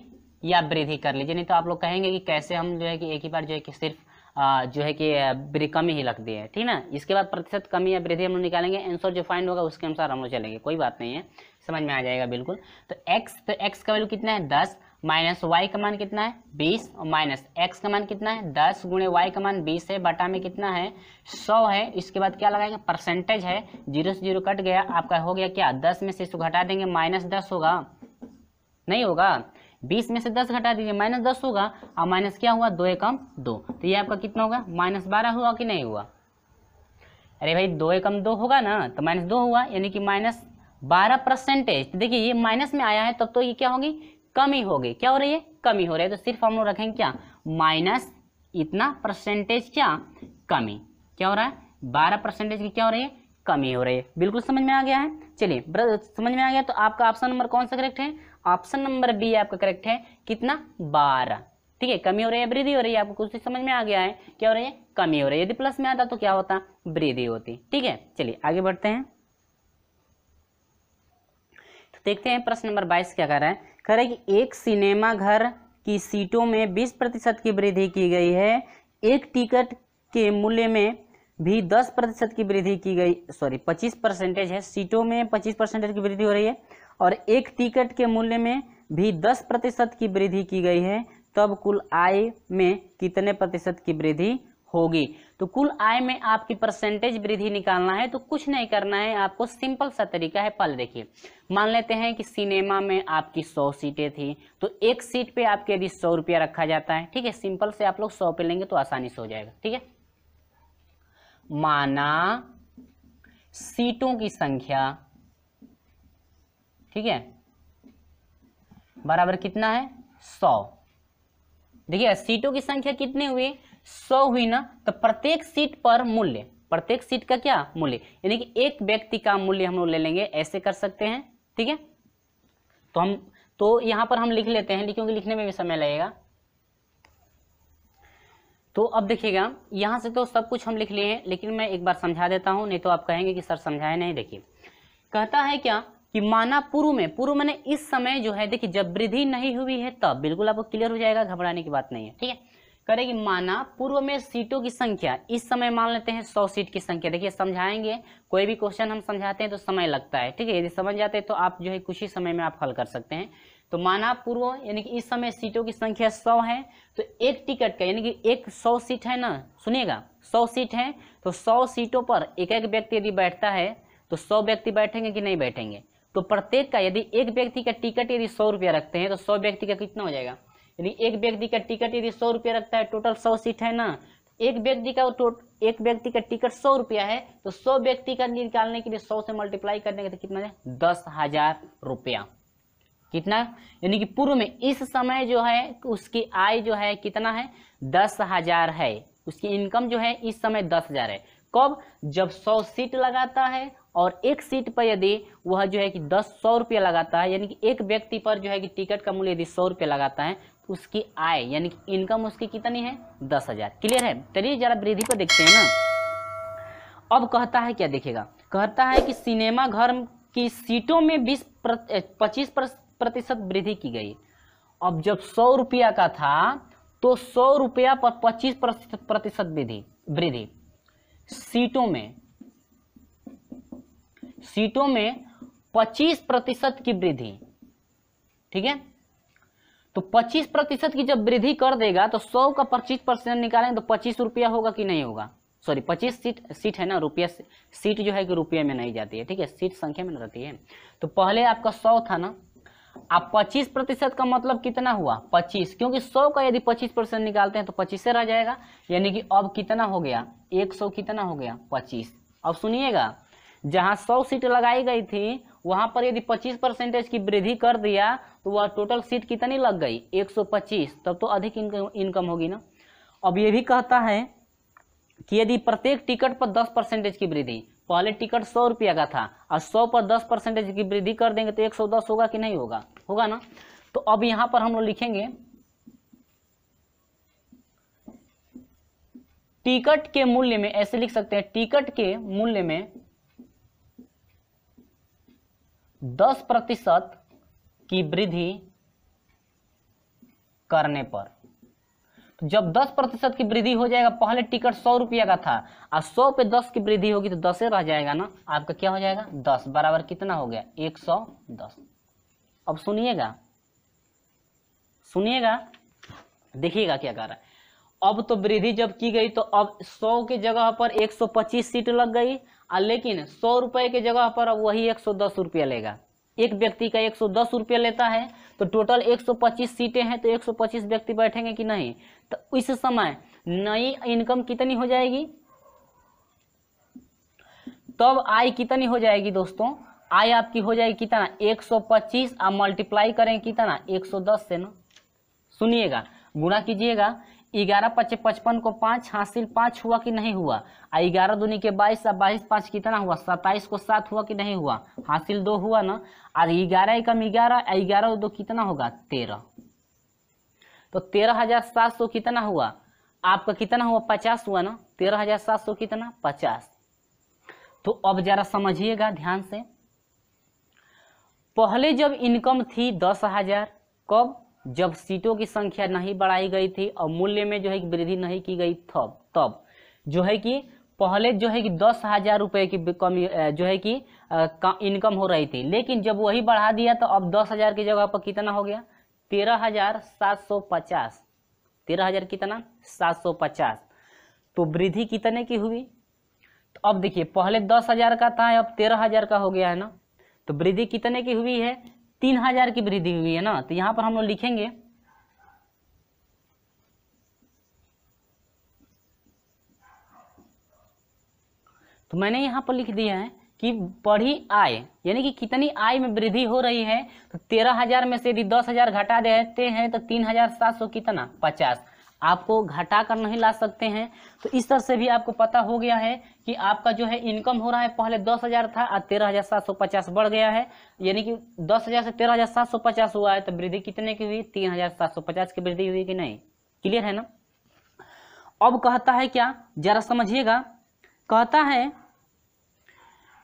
Speaker 1: या वृद्धि कर लीजिए नहीं तो आप लोग कहेंगे कि कैसे हम जो है कि एक ही बार जो है कि सिर्फ जो है कि कमी ही लगती है ठीक ना इसके बाद प्रतिशत कमी या वृद्धि हम लोग निकालेंगे आंसर जो फाइंड होगा उसके अनुसार हम लोग चलेंगे कोई बात नहीं है समझ में आ जाएगा बिल्कुल तो एक्स तो एक्स का वैल्यू कितना है दस माइनस वाई का मान कितना है बीस और माइनस एक्स का मान कितना है दस गुणे वाई का मान बीस है बटा में कितना है सौ है इसके बाद क्या लगाएंगे परसेंटेज है जीरो से जीरो कट गया आपका हो गया क्या दस में से इसको घटा देंगे माइनस दस होगा नहीं होगा बीस में से दस घटा दीजिए माइनस दस होगा और माइनस क्या हुआ दो एकम दो तो ये आपका कितना होगा माइनस बारह हुआ कि नहीं हुआ अरे भाई दो एकम दो होगा ना तो माइनस दो हुआ यानी कि माइनस बारह परसेंटेज तो देखिए ये माइनस में आया है तब तो ये क्या होगी कमी होगी क्या हो रही है कमी हो रही है तो सिर्फ हम लोग रखेंगे क्या माइनस इतना परसेंटेज क्या कमी क्या हो रहा है बारह परसेंटेज की क्या हो रही है कमी हो रही है बिल्कुल समझ में आ गया है चलिए समझ में आ गया तो आपका ऑप्शन नंबर कौन सा करेक्ट है ऑप्शन नंबर बी आपका करेक्ट है कितना बारह ठीक है कमी हो रही है वृद्धि हो रही है आपको कुछ समझ में आ गया है क्या हो रही है कमी हो रही है यदि प्लस में आता तो क्या होता वृद्धि होती ठीक है चलिए आगे बढ़ते हैं तो देखते हैं प्रश्न नंबर बाईस क्या कर रहा है कह रहा है कि एक सिनेमा घर की सीटों में बीस प्रतिशत की वृद्धि की गई है एक टिकट के मूल्य में भी 10 प्रतिशत की वृद्धि की गई सॉरी 25 परसेंटेज है सीटों में 25 परसेंटेज की वृद्धि हो रही है और एक टिकट के मूल्य में भी 10 प्रतिशत की वृद्धि की गई है तब कुल आय में कितने प्रतिशत की वृद्धि होगी तो कुल आय में आपकी परसेंटेज वृद्धि निकालना है तो कुछ नहीं करना है आपको सिंपल सा तरीका है पहले देखिए मान लेते हैं कि सिनेमा में आपकी सौ सीटें थी तो एक सीट पे आपके यदि सौ रुपया रखा जाता है ठीक है सिंपल से आप लोग सौ पे लेंगे तो आसानी से हो जाएगा ठीक है माना सीटों की संख्या ठीक है बराबर कितना है सौ देखिए सीटों की संख्या कितने हुए सौ हुई ना तो प्रत्येक सीट पर मूल्य प्रत्येक सीट का क्या मूल्य यानी कि एक व्यक्ति का मूल्य हम लोग ले लेंगे ऐसे कर सकते हैं ठीक है तो हम तो यहां पर हम लिख लेते हैं क्योंकि लिखने में भी समय लगेगा तो अब देखिएगा यहाँ से तो सब कुछ हम लिख लिए हैं लेकिन मैं एक बार समझा देता हूँ नहीं तो आप कहेंगे कि सर समझाए नहीं देखिए कहता है क्या कि माना पूर्व में पूर्व मैंने इस समय जो है देखिए जब वृद्धि नहीं हुई है तब बिल्कुल आपको क्लियर हो जाएगा घबराने की बात नहीं है ठीक है करेगी माना पूर्व में सीटों की संख्या इस समय मान लेते हैं सौ सीट की संख्या देखिए समझाएंगे कोई भी क्वेश्चन हम समझाते हैं तो समय लगता है ठीक है यदि समझ जाते हैं तो आप जो है कुछ ही समय में आप हल कर सकते हैं तो माना पूर्व यानी कि इस समय सीटों की संख्या सौ है तो एक टिकट का यानी कि एक सौ सीट है ना सुनिएगा सौ सीट है तो सौ सीटों पर एक एक व्यक्ति यदि बैठता है तो सौ व्यक्ति बैठेंगे कि नहीं बैठेंगे तो प्रत्येक का यदि एक व्यक्ति का टिकट यदि सौ रुपया रखते हैं तो सौ व्यक्ति का कितना हो जाएगा यानी एक व्यक्ति का टिकट यदि सौ रुपया रखता है टोटल सौ सीट है ना तो एक व्यक्ति का तो, एक व्यक्ति का टिकट सौ रुपया है तो सौ व्यक्ति का निकालने के लिए सौ से मल्टीप्लाई करने के लिए कितना है दस हजार रुपया कितना यानी कि पूर्व में इस समय जो है उसकी आय जो है कितना है दस हजार है उसकी इनकम जो है इस समय दस हजार है कब जब सौ सीट लगाता है और एक सीट पर यदि वह जो है कि दस सौ रुपये लगाता है यानी कि एक व्यक्ति पर जो है कि टिकट का मूल्य यदि सौ रुपये लगाता है तो उसकी आय यानी कि इनकम उसकी कितनी है दस हजार क्लियर है चलिए जरा वृद्धि पर देखते हैं ना अब कहता है क्या देखेगा कहता है कि सिनेमा घर की सीटों में बीस पच्चीस प्रतिशत वृद्धि की गई अब जब सौ रुपया का था तो सौ रुपया पर पच्चीस प्रतिशत वृद्धि वृद्धि सीटों में सीटों में पच्चीस प्रतिशत की वृद्धि ठीक है तो पच्चीस प्रतिशत की जब वृद्धि कर देगा तो सौ का पच्चीस परसेंट निकालेंगे तो पच्चीस रुपया होगा कि नहीं होगा सॉरी पच्चीस सीट सीट है ना रुपया सीट जो है कि रुपये में नहीं जाती है ठीक है सीट संख्या में रहती है तो पहले आपका सौ था ना अब 25 प्रतिशत का मतलब कितना हुआ 25 क्योंकि 100 का यदि 25 परसेंट निकालते हैं तो 25 से रह जाएगा यानी कि अब कितना हो गया 100 कितना हो गया 25 अब सुनिएगा जहां 100 सीट लगाई गई थी वहां पर यदि 25 परसेंटेज की वृद्धि कर दिया तो वह टोटल सीट कितनी लग गई 125 तब तो अधिक इनकम होगी ना अब ये भी कहता है कि यदि प्रत्येक टिकट पर दस परसेंटेज की वृद्धि पहले टिकट सौ रुपया का था और सौ पर दस परसेंटेज की वृद्धि कर देंगे तो एक सौ दस होगा कि नहीं होगा होगा ना तो अब यहां पर हम लोग लिखेंगे टिकट के मूल्य में ऐसे लिख सकते हैं टिकट के मूल्य में दस प्रतिशत की वृद्धि करने पर जब 10 प्रतिशत की वृद्धि हो जाएगा पहले टिकट सौ रुपया का था और सौ पे 10 की वृद्धि होगी तो दस रह जाएगा ना आपका क्या हो जाएगा 10 बराबर कितना हो गया 110 अब सुनिएगा सुनिएगा देखिएगा क्या कह रहा है अब तो वृद्धि जब की गई तो अब 100 के जगह पर 125 सीट लग गई लेकिन सौ रुपए के जगह पर अब वही एक सौ दस रुपया लेगा एक व्यक्ति का एक सौ दस रुपया लेता है तो टोटल एक सौ पच्चीस सीटें हैं तो एक सौ पच्चीस व्यक्ति बैठेंगे कि नहीं तो इस समय नई इनकम कितनी हो जाएगी तब आय कितनी हो जाएगी दोस्तों आय आपकी हो जाएगी कितना 125 आप मल्टीप्लाई करें कितना 110 से ना सुनिएगा गुणा कीजिएगा ग्यारह पच्चे पचपन को पाँच हासिल पाँच हुआ कि नहीं हुआ और ग्यारह दूनी के बाईस और बाईस पाँच कितना हुआ सत्ताईस को सात हुआ कि नहीं हुआ हासिल दो हुआ ना और ग्यारह एकम ग्यारह और ग्यारह दो कितना होगा तेरह तो तेरह हजार सात सौ कितना हुआ आपका कितना हुआ पचास हुआ ना तेरह हजार सात सौ कितना पचास तो अब जरा समझिएगा ध्यान से पहले जब इनकम थी दस हजार कब जब सीटों की संख्या नहीं बढ़ाई गई थी और मूल्य में जो है कि वृद्धि नहीं की गई तब तब जो है कि पहले जो है कि दस हजार रुपये की कमी जो है कि इनकम हो रही थी लेकिन जब वही बढ़ा दिया तो अब दस हजार की जगह पर कितना हो गया तेरह हजार सात सौ पचास तेरह हजार कितना सात सौ पचास तो वृद्धि कितने की हुई तो अब देखिए पहले दस हजार का था अब तेरह हजार का हो गया है ना तो वृद्धि कितने की हुई है तीन हजार की वृद्धि हुई है ना तो यहां पर हम लोग लिखेंगे तो मैंने यहां पर लिख दिया है कि बढ़ी आय यानी कि कितनी आय में वृद्धि हो रही है तो तेरह हजार में से यदि दस हजार घटा देते हैं तो तीन हजार सात सौ कितना पचास आपको घटा कर नहीं ला सकते हैं तो इस तरह से भी आपको पता हो गया है कि आपका जो है इनकम हो रहा है पहले दस हज़ार था और तेरह हज़ार सात सौ पचास बढ़ गया है यानी कि दस हज़ार से तेरह हज़ार सात सौ पचास हुआ है तो वृद्धि कितने की हुई तीन हज़ार सात सौ पचास की वृद्धि हुई कि नहीं क्लियर है ना अब कहता है क्या जरा समझिएगा कहता है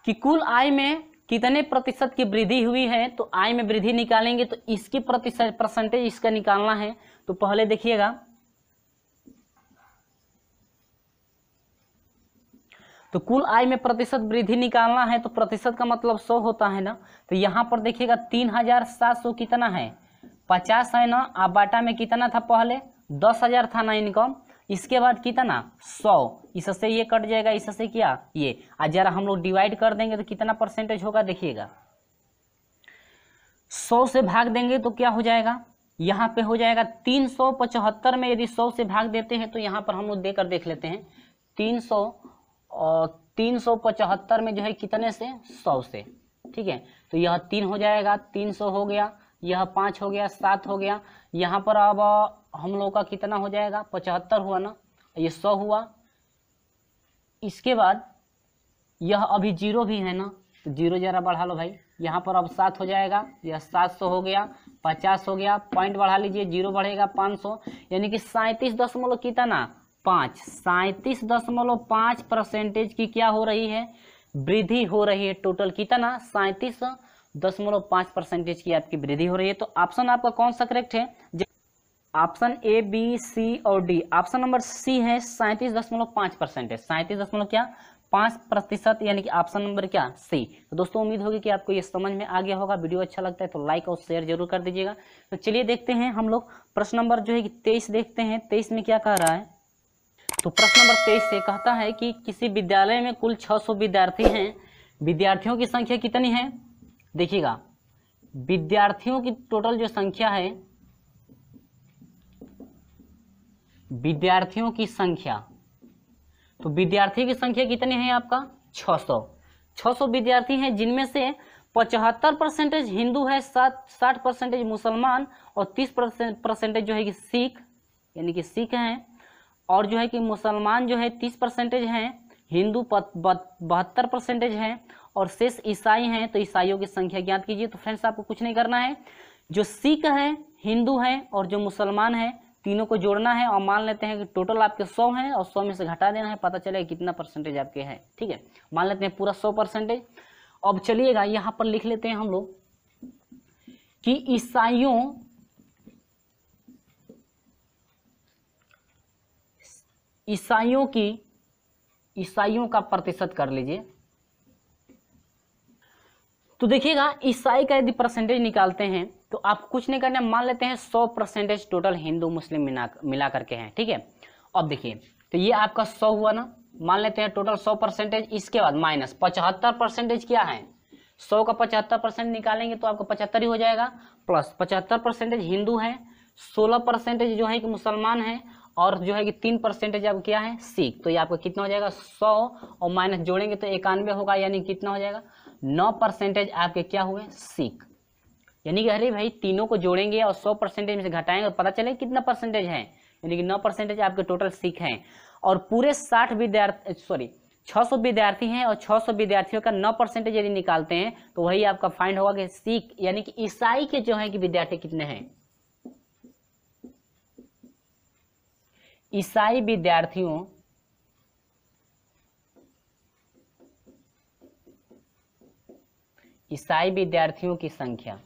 Speaker 1: कि कुल आय में कितने प्रतिशत की वृद्धि हुई है तो आय में वृद्धि निकालेंगे तो इसकी प्रतिशत परसेंटेज इसका निकालना है तो पहले देखिएगा तो कुल आय में प्रतिशत वृद्धि निकालना है तो प्रतिशत का मतलब सौ होता है ना तो यहाँ पर देखिएगा तीन हजार सात सौ कितना है पचास है ना आप बाटा में कितना था पहले दस हजार था ना इनकम इसके बाद कितना सौ इससे ये कट जाएगा इससे क्या ये आज जरा हम लोग डिवाइड कर देंगे तो कितना परसेंटेज होगा देखिएगा सौ से भाग देंगे तो क्या हो जाएगा यहाँ पे हो जाएगा तीन सौ पचहत्तर में यदि सौ से भाग देते हैं तो यहाँ पर हम लोग देकर देख लेते हैं तीन सौ तीन सौ पचहत्तर में जो है कितने से सौ से ठीक है तो यह तीन हो जाएगा तीन सौ हो गया यह पाँच हो गया सात हो गया यहाँ पर अब हम लोग का कितना हो जाएगा पचहत्तर हुआ ना ये सौ हुआ इसके बाद यह अभी जीरो भी है ना तो जीरो जरा बढ़ा लो भाई यहाँ पर अब सात हो जाएगा यह सात सौ हो गया पचास हो गया पॉइंट बढ़ा लीजिए जीरो बढ़ेगा पाँच सौ यानी कि सैंतीस दशमलव कितना पाँच सैंतीस दशमलव पाँच परसेंटेज की क्या हो रही है वृद्धि हो रही है टोटल कितना सैंतीस दशमलव पाँच परसेंटेज की आपकी वृद्धि हो रही है तो ऑप्शन आपका कौन सा करेक्ट है ऑप्शन ए बी सी और डी ऑप्शन नंबर सी है सैंतीस दशमलव पाँच परसेंटेज सैंतीस दशमलव क्या पाँच प्रतिशत यानी कि ऑप्शन नंबर क्या सी तो दोस्तों उम्मीद होगी कि आपको ये समझ में आ गया होगा वीडियो अच्छा लगता है तो लाइक और शेयर जरूर कर दीजिएगा तो चलिए देखते हैं हम लोग प्रश्न नंबर जो है कि तेईस देखते हैं तेईस में क्या कह रहा है तो प्रश्न नंबर तेईस से कहता है कि किसी विद्यालय में कुल 600 विद्यार्थी हैं विद्यार्थियों की संख्या कितनी है देखिएगा विद्यार्थियों की टोटल जो संख्या है विद्यार्थियों की संख्या तो विद्यार्थी की संख्या कितनी है आपका 600 600 विद्यार्थी हैं जिनमें से पचहत्तर परसेंटेज हिंदू है सात साठ परसेंटेज मुसलमान और तीस परसेंटेज जो है कि सिख यानी कि सिख हैं और जो है कि मुसलमान जो है तीस परसेंटेज हैं हिंदू बहत्तर परसेंटेज हैं और शेष ईसाई हैं तो ईसाइयों की संख्या ज्ञात कीजिए तो फ्रेंड्स आपको कुछ नहीं करना है जो सिख है हिंदू है और जो मुसलमान है तीनों को जोड़ना है और मान लेते हैं कि टोटल आपके सौ हैं और सौ में से घटा देना है पता चलेगा कितना परसेंटेज आपके हैं ठीक है मान लेते हैं पूरा सौ परसेंटेज अब चलिएगा यहाँ पर लिख लेते हैं हम लोग कि ईसाइयों ईसाइयों की ईसाइयों का प्रतिशत कर लीजिए तो देखिएगा ईसाई का यदि परसेंटेज निकालते हैं तो आप कुछ नहीं करना मान लेते हैं सौ परसेंटेज टोटल हिंदू मुस्लिम मिला मिला करके हैं ठीक है अब देखिए तो ये आपका सौ हुआ ना मान लेते हैं टोटल सौ परसेंटेज इसके बाद माइनस पचहत्तर परसेंटेज क्या है सौ का पचहत्तर परसेंट निकालेंगे तो आपका पचहत्तर ही हो जाएगा प्लस पचहत्तर परसेंटेज हिंदू है सोलह परसेंटेज जो है कि मुसलमान है और जो है कि तीन परसेंटेज आपको क्या है सिक तो ये आपका कितना हो जाएगा सौ और माइनस जोड़ेंगे तो इक्यानवे होगा यानी कितना हो जाएगा नौ परसेंटेज आपके क्या हुए सिक यानी कि अरे भाई तीनों को जोड़ेंगे और सौ परसेंटेज में से घटाएंगे और तो पता चले कितना परसेंटेज है यानी कि नौ परसेंटेज आपके टोटल सीख हैं और पूरे साठ विद्यार्थी सॉरी सौ विद्यार्थी हैं और सौ विद्यार्थियों का नौ परसेंटेज यदि निकालते हैं तो वही आपका फाइंड होगा कि सिख यानी कि ईसाई के जो है कि विद्यार्थी कितने हैं ईसाई विद्यार्थियों ईसाई विद्यार्थियों की संख्या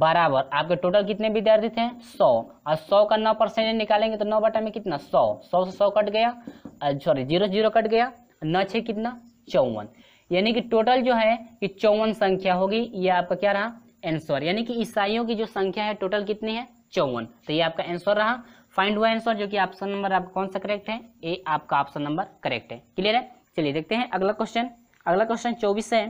Speaker 1: बराबर आपके टोटल कितने विद्यार्थी थे सौ और सौ का नौ परसेंटेज निकालेंगे तो नौ बटा में कितना सौ सौ से सौ कट गया सॉरी जीरो जीरो कट गया न छ कितना चौवन यानी कि टोटल जो है कि चौवन संख्या होगी ये आपका क्या रहा आंसर यानी कि ईसाइयों की जो संख्या है टोटल कितनी है चौवन तो ये आपका आंसर रहा फाइंड हुआ आंसर जो कि ऑप्शन नंबर आप कौन सा करेक्ट है ए आपका ऑप्शन नंबर करेक्ट है क्लियर है चलिए देखते हैं अगला क्वेश्चन अगला क्वेश्चन चौबीस है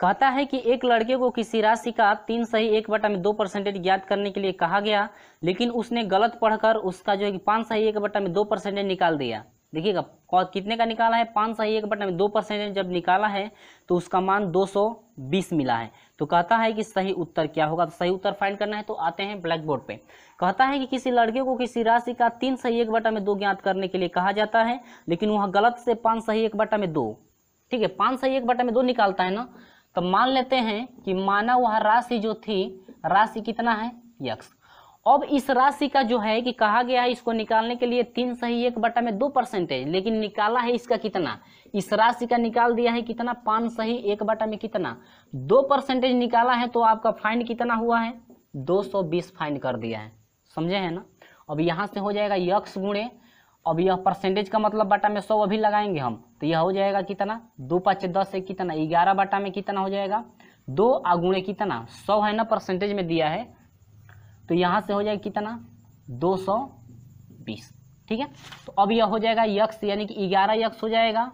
Speaker 1: कहता है कि एक लड़के को किसी राशि का तीन सही एक बटा में दो परसेंटेज ज्ञात करने के लिए कहा गया लेकिन उसने गलत पढ़कर उसका जो है पांच सही एक बटा में दो परसेंटेज निकाल दिया देखिएगा कितने का निकाला है पाँच सौ एक बट दो परसेंटेज जब निकाला है तो उसका मान 220 मिला है तो कहता है कि सही उत्तर क्या होगा तो सही उत्तर फाइंड करना है तो आते हैं ब्लैक बोर्ड पे कहता है कि किसी लड़के को किसी राशि का तीन सही एक बटा में दो ज्ञात करने के लिए कहा जाता है लेकिन वह गलत से पाँच सही एक बटा में दो ठीक है पाँच सही एक बटा में दो निकालता है ना तो मान लेते हैं कि माना वह राशि जो थी राशि कितना है यक्स अब इस राशि का जो है कि कहा गया है इसको निकालने के लिए तीन सही एक बटा में दो परसेंटेज लेकिन निकाला है इसका कितना इस राशि का निकाल दिया है कितना पाँच सही एक बटा में कितना दो परसेंटेज निकाला है तो आपका फाइन कितना हुआ है 220 फाइन कर दिया है समझे है ना अब यहाँ से हो जाएगा यक्स गुणे अब यह परसेंटेज का मतलब बटा में सौ अभी लगाएंगे हम तो यह हो जाएगा कितना दो पाँच दस है कितना ग्यारह बटा में कितना हो जाएगा दो आगुणे कितना सौ है ना परसेंटेज में दिया है तो यहाँ से हो जाएगा कितना 220 ठीक है तो अब यह हो जाएगा यक्स यानी कि ग्यारह यक्स हो जाएगा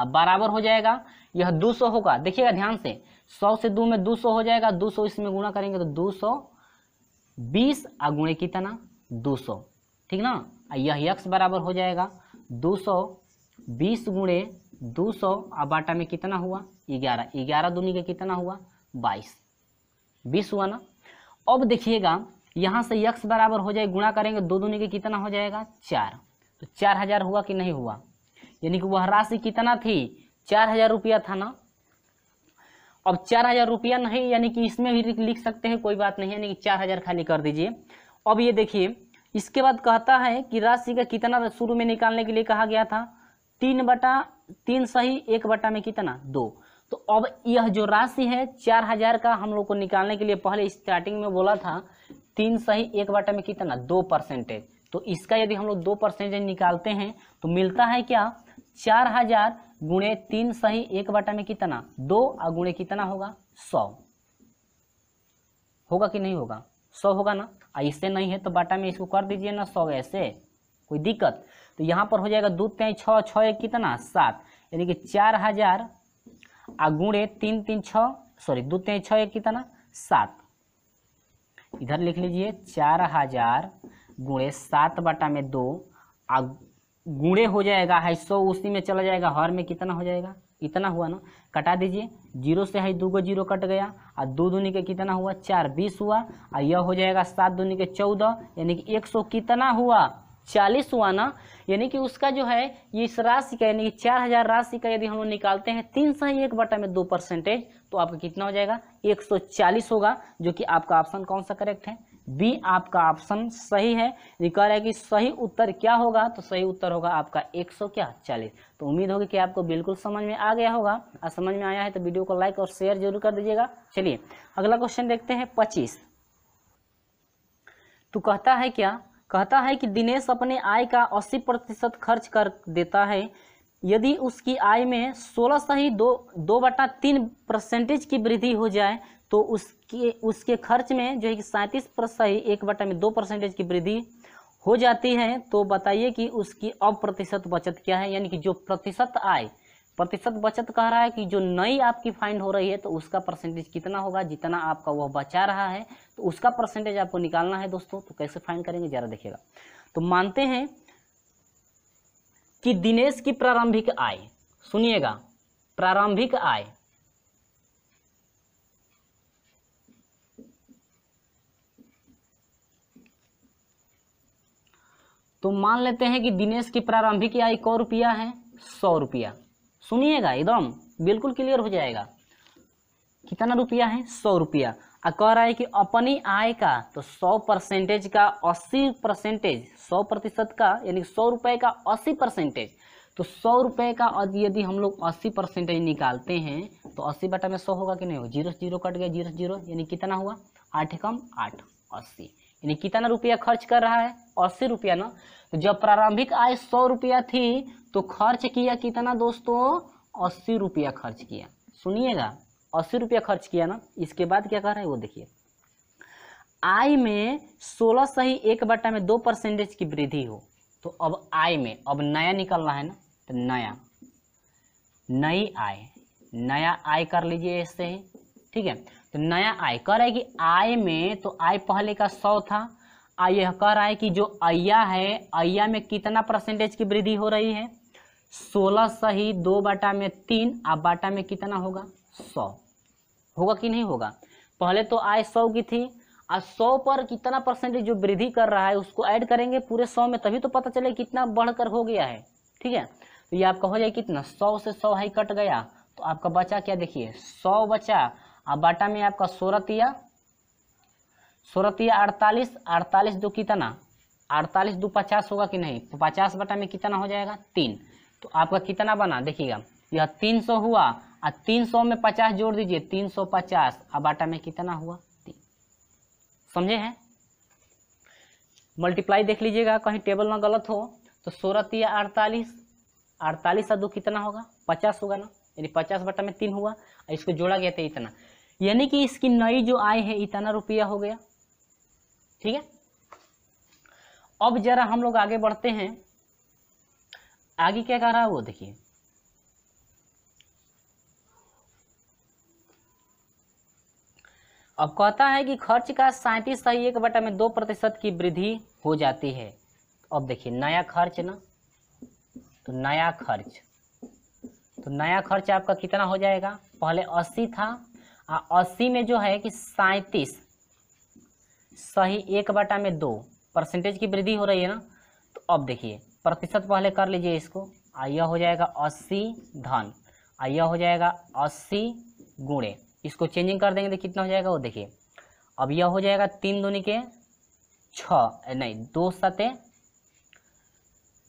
Speaker 1: अब बराबर हो जाएगा यह 200 होगा देखिएगा ध्यान से 100 से दो में 200 हो जाएगा 200 इसमें गुणा करेंगे तो 220 आ गुणे कितना सौ ठीक ना यह यक्स बराबर हो जाएगा 220 गुणे सौ और बाटा में कितना हुआ ग्यारह ग्यारह दूनी का कितना हुआ 22 20 हुआ ना अब देखिएगा यहाँ से यक्स बराबर हो जाए गुणा करेंगे दो दूनी के कितना हो जाएगा चार तो चार हज़ार हुआ कि नहीं हुआ यानी कि वह राशि कितना थी चार हज़ार रुपया था ना अब चार हज़ार रुपया नहीं यानी कि इसमें भी लिख सकते हैं कोई बात नहीं यानी कि चार हज़ार खाली कर दीजिए अब ये देखिए इसके बाद कहता है कि राशि का कितना शुरू में निकालने के लिए कहा गया था तीन बटा तीन सही एक बटा में कितना दो तो अब यह जो राशि है चार हजार का हम लोग को निकालने के लिए पहले स्टार्टिंग में बोला था तीन सही एक बाटा में कितना दो परसेंटेज तो इसका यदि हम लोग दो परसेंटेज निकालते हैं तो मिलता है क्या चार हजार गुणे तीन सही एक बाटा में कितना दो और गुणे कितना होगा सौ होगा कि नहीं होगा सौ होगा ना ऐसे नहीं है तो बाटा में इसको कर दीजिए ना सौ ऐसे कोई दिक्कत तो यहाँ पर हो जाएगा दो तेईस छः छः एक कितना सात यानी कि चार हजार आ गुणे तीन तीन छः सॉरी दो तीन छः एक कितना सात इधर लिख लीजिए चार हजार गुणे सात बटा में दो आ गुणे हो जाएगा है सौ उसी में चला जाएगा हर में कितना हो जाएगा इतना हुआ ना कटा दीजिए जीरो से है दो गो जीरो कट गया और दो दूनी के कितना हुआ चार बीस हुआ और यह हो जाएगा सात दूनी के चौदह यानी कि एक सौ कितना हुआ चालीस हुआ ना यानी कि उसका जो है ये इस राशि का यानी कि चार हज़ार राशि का यदि हम लोग निकालते हैं तीन सौ एक बटा में दो परसेंटेज तो आपका कितना हो जाएगा एक सौ चालीस होगा जो कि आपका ऑप्शन कौन सा करेक्ट है बी आपका ऑप्शन सही है ये कह रहा है कि सही उत्तर क्या होगा तो सही उत्तर होगा आपका एक सौ क्या चालीस तो उम्मीद होगी कि आपको बिल्कुल समझ में आ गया होगा और समझ में आया है तो वीडियो को लाइक और शेयर जरूर कर दीजिएगा चलिए अगला क्वेश्चन देखते हैं पच्चीस तो कहता है क्या कहता है कि दिनेश अपने आय का 80 प्रतिशत खर्च कर देता है यदि उसकी आय में 16 ही दो दो बटा तीन परसेंटेज की वृद्धि हो जाए तो उसके उसके खर्च में जो है कि सैंतीस ही एक बटा में दो परसेंटेज की वृद्धि हो जाती है तो बताइए कि उसकी अब प्रतिशत बचत क्या है यानी कि जो प्रतिशत आय प्रतिशत बचत कह रहा है कि जो नई आपकी फाइंड हो रही है तो उसका परसेंटेज कितना होगा जितना आपका वह बचा रहा है तो उसका परसेंटेज आपको निकालना है दोस्तों तो कैसे फाइंड करेंगे ज़रा देखिएगा तो मानते हैं कि दिनेश की प्रारंभिक आय सुनिएगा प्रारंभिक आय तो मान लेते हैं कि दिनेश की प्रारंभिक आय कौ रुपया है सौ रुपया सुनिएगा एकदम बिल्कुल क्लियर हो जाएगा कितना रुपया है सौ रुपया और कह रहा है कि अपनी आय का तो सौ परसेंटेज का अस्सी परसेंटेज सौ प्रतिशत का यानी सौ रुपये का अस्सी परसेंटेज तो सौ रुपये का यदि हम लोग अस्सी परसेंटेज निकालते हैं तो अस्सी बटा में सौ होगा कि नहीं होगा जीरो जीरो कट गया जीरो जीरो यानी कितना हुआ आठ कम आठ अस्सी यानी कितना रुपया खर्च कर रहा है अस्सी रुपया ना तो जब प्रारंभिक आय सौ रुपया थी तो खर्च किया कितना दोस्तों अस्सी रुपया खर्च किया सुनिएगा अस्सी रुपया खर्च किया ना इसके बाद क्या कर रहा है वो देखिए आय में सोलह से ही एक बट्टा में दो परसेंटेज की वृद्धि हो तो अब आय में अब नया निकलना है ना तो नया नई आय नया आय कर लीजिए इससे ही ठीक है तो नया आय कह रहा है कि आय में तो आय पहले का सौ था यह कह रहा है कि जो अया है अया में कितना परसेंटेज की वृद्धि हो रही है सोलह सही दो बाटा में तीन अब बाटा में कितना होगा सौ होगा कि नहीं होगा पहले तो आय सौ की थी और सौ पर कितना परसेंटेज जो वृद्धि कर रहा है उसको ऐड करेंगे पूरे सौ में तभी तो पता चले कितना बढ़कर हो गया है ठीक है तो ये आपका हो जाए कितना सौ से सौ हाई कट गया तो आपका बचा क्या देखिए सौ बचा और बाटा में आपका सोरतिया सोरतिया अड़तालीस अड़तालीस दो कितना अड़तालीस दो पचास होगा कि नहीं तो पचास बटा में कितना हो जाएगा तीन तो आपका कितना बना देखिएगा यह तीन सौ हुआ और तीन सौ में पचास जोड़ दीजिए तीन सौ पचास और बाटा में कितना हुआ तीन समझे हैं मल्टीप्लाई देख लीजिएगा कहीं टेबल ना गलत हो तो सोरतिया अड़तालीस अड़तालीस और दो कितना होगा पचास होगा ना यानी पचास बटा में तीन हुआ इसको जोड़ा गया था इतना यानी कि इसकी नई जो आय है इतना रुपया हो गया ठीक है अब जरा हम लोग आगे बढ़ते हैं आगे क्या कह रहा है वो देखिए अब कहता है कि खर्च का सैंतीस सही एक बटा में दो प्रतिशत की वृद्धि हो जाती है अब देखिए नया खर्च ना तो नया खर्च तो नया खर्च आपका कितना हो जाएगा पहले अस्सी था अस्सी में जो है कि सैंतीस सही एक बटा में दो परसेंटेज की वृद्धि हो रही है ना तो अब देखिए प्रतिशत पहले कर लीजिए इसको आइया हो जाएगा अस्सी धन आइया हो जाएगा अस्सी गुणे इसको चेंजिंग कर देंगे तो कितना हो जाएगा वो देखिए अब यह हो जाएगा तीन दूनी के छ नहीं दो सते